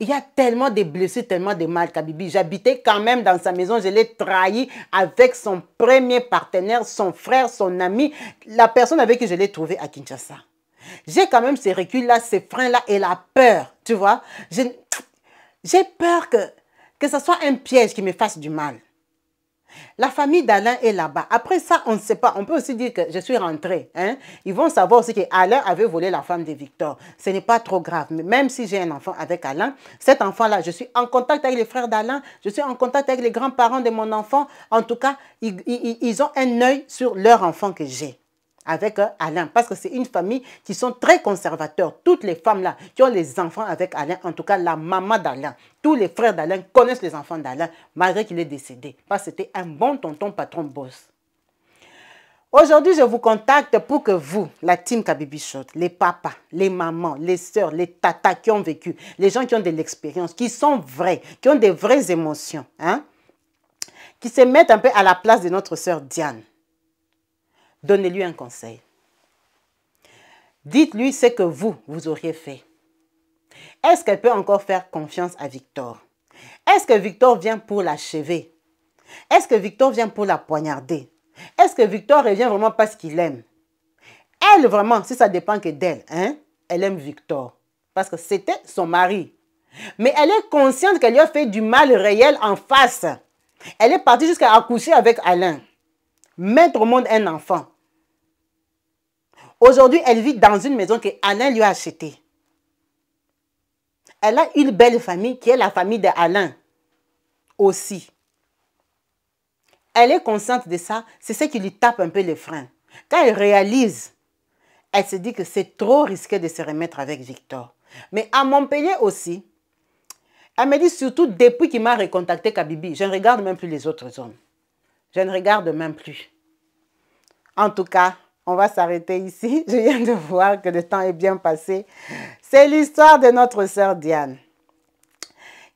il y a tellement de blessures, tellement de mal Kabibi. J'habitais quand même dans sa maison, je l'ai trahi avec son premier partenaire, son frère, son ami, la personne avec qui je l'ai trouvé à Kinshasa. J'ai quand même ces reculs-là, ces freins-là et la peur, tu vois. J'ai peur que, que ce soit un piège qui me fasse du mal. La famille d'Alain est là-bas. Après ça, on ne sait pas. On peut aussi dire que je suis rentrée. Hein? Ils vont savoir aussi qu'Alain avait volé la femme de Victor. Ce n'est pas trop grave. Mais même si j'ai un enfant avec Alain, cet enfant-là, je suis en contact avec les frères d'Alain, je suis en contact avec les grands-parents de mon enfant. En tout cas, ils, ils ont un œil sur leur enfant que j'ai avec euh, Alain, parce que c'est une famille qui sont très conservateurs. Toutes les femmes là qui ont les enfants avec Alain, en tout cas la maman d'Alain, tous les frères d'Alain connaissent les enfants d'Alain, malgré qu'il est décédé, parce que c'était un bon tonton patron boss. Aujourd'hui, je vous contacte pour que vous, la team Kabibi Shot, les papas, les mamans, les sœurs, les tatas qui ont vécu, les gens qui ont de l'expérience, qui sont vrais, qui ont des vraies émotions, hein, qui se mettent un peu à la place de notre sœur Diane. Donnez-lui un conseil. Dites-lui ce que vous, vous auriez fait. Est-ce qu'elle peut encore faire confiance à Victor Est-ce que Victor vient pour l'achever Est-ce que Victor vient pour la poignarder Est-ce que Victor revient vraiment parce qu'il aime Elle, vraiment, si ça dépend que d'elle, hein, elle aime Victor. Parce que c'était son mari. Mais elle est consciente qu'elle lui a fait du mal réel en face. Elle est partie jusqu'à accoucher avec Alain mettre au monde un enfant. Aujourd'hui, elle vit dans une maison que Alain lui a achetée. Elle a une belle famille qui est la famille d'Alain aussi. Elle est consciente de ça, c'est ce qui lui tape un peu les freins. Quand elle réalise, elle se dit que c'est trop risqué de se remettre avec Victor. Mais à Montpellier aussi, elle me dit surtout depuis qu'il m'a recontacté Kabibi, je ne regarde même plus les autres hommes. Je ne regarde même plus. En tout cas, on va s'arrêter ici. Je viens de voir que le temps est bien passé. C'est l'histoire de notre sœur Diane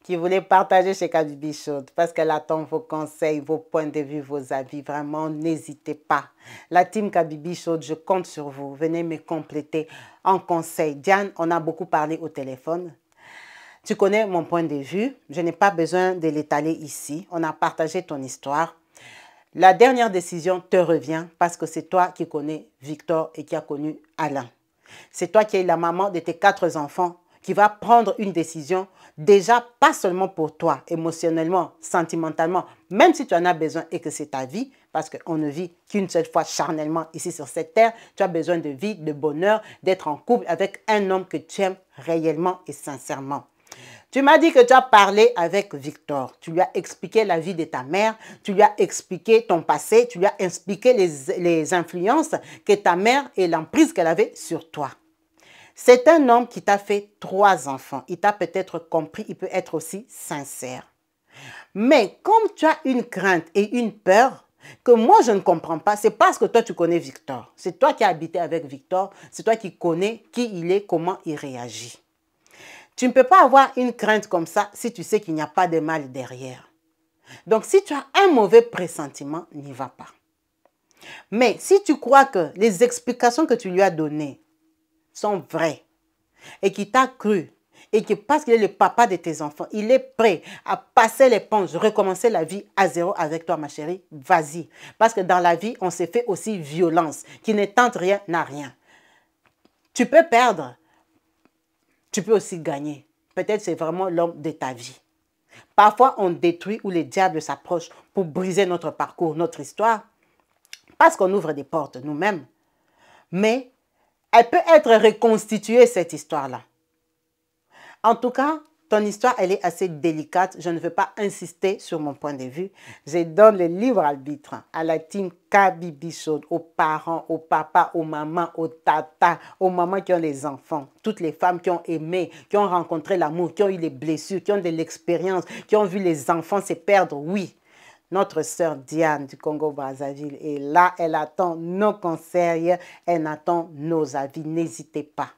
qui voulait partager chez Kabibi Chaud parce qu'elle attend vos conseils, vos points de vue, vos avis. Vraiment, n'hésitez pas. La team Kabibi Chaud, je compte sur vous. Venez me compléter en conseil. Diane, on a beaucoup parlé au téléphone. Tu connais mon point de vue. Je n'ai pas besoin de l'étaler ici. On a partagé ton histoire. La dernière décision te revient parce que c'est toi qui connais Victor et qui a connu Alain. C'est toi qui es la maman de tes quatre enfants qui va prendre une décision déjà pas seulement pour toi, émotionnellement, sentimentalement, même si tu en as besoin et que c'est ta vie, parce qu'on ne vit qu'une seule fois charnellement ici sur cette terre, tu as besoin de vie, de bonheur, d'être en couple avec un homme que tu aimes réellement et sincèrement. Tu m'as dit que tu as parlé avec Victor. Tu lui as expliqué la vie de ta mère. Tu lui as expliqué ton passé. Tu lui as expliqué les, influences que ta mère et l'emprise qu'elle avait sur toi. C'est un homme qui t'a fait trois enfants. Il t'a peut-être compris. Il peut être aussi sincère. Mais comme tu as une crainte et une peur, que moi je ne comprends pas, c'est parce que toi tu connais Victor. C'est toi qui as habité avec Victor, c'est toi qui connais qui il est, comment il réagit. Tu ne peux pas avoir une crainte comme ça si tu sais qu'il n'y a pas de mal derrière. Donc si tu as un mauvais pressentiment, n'y va pas. Mais si tu crois que les explications que tu lui as données sont vraies et qu'il t'a cru et que parce qu'il est le papa de tes enfants, il est prêt à passer l'éponge, recommencer la vie à zéro avec toi, ma chérie, vas-y. Parce que dans la vie, on s'est fait aussi violence. Qui ne tente rien n'a rien. Tu peux perdre, tu peux aussi gagner. Peut-être c'est vraiment l'homme de ta vie. Parfois, on détruit ou les diable s'approche pour briser notre parcours, notre histoire, parce qu'on ouvre des portes nous-mêmes. Mais elle peut être reconstituée, cette histoire-là. En tout cas, ton histoire, elle est assez délicate. Je ne veux pas insister sur mon point de vue. Je donne le libre arbitre à la team Bichaud, aux parents, aux papas, aux mamans, aux tatas, aux mamans qui ont les enfants, toutes les femmes qui ont aimé, qui ont rencontré l'amour, qui ont eu les blessures, qui ont de l'expérience, qui ont vu les enfants se perdre. Oui, notre sœur Diane du Congo-Brazzaville est là. Elle attend nos conseils, elle attend nos avis. N'hésitez pas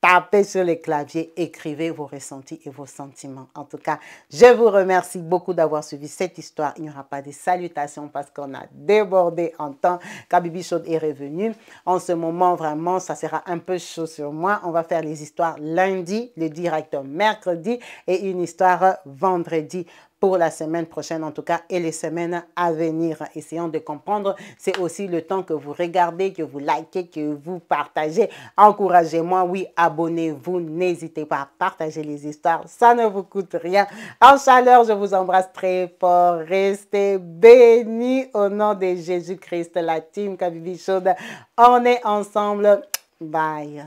tapez sur les claviers, écrivez vos ressentis et vos sentiments. En tout cas, je vous remercie beaucoup d'avoir suivi cette histoire. Il n'y aura pas de salutations parce qu'on a débordé en temps. Kabibi Chaud est revenu. En ce moment, vraiment, ça sera un peu chaud sur moi. On va faire les histoires lundi, le directeur mercredi et une histoire vendredi pour la semaine prochaine en tout cas et les semaines à venir. Essayons de comprendre. C'est aussi le temps que vous regardez, que vous likez, que vous partagez. Encouragez-moi, oui, abonnez-vous, n'hésitez pas à partager les histoires. Ça ne vous coûte rien. En chaleur, je vous embrasse très fort. Restez bénis au nom de Jésus-Christ, la team Kabibi Chaude. On est ensemble. Bye.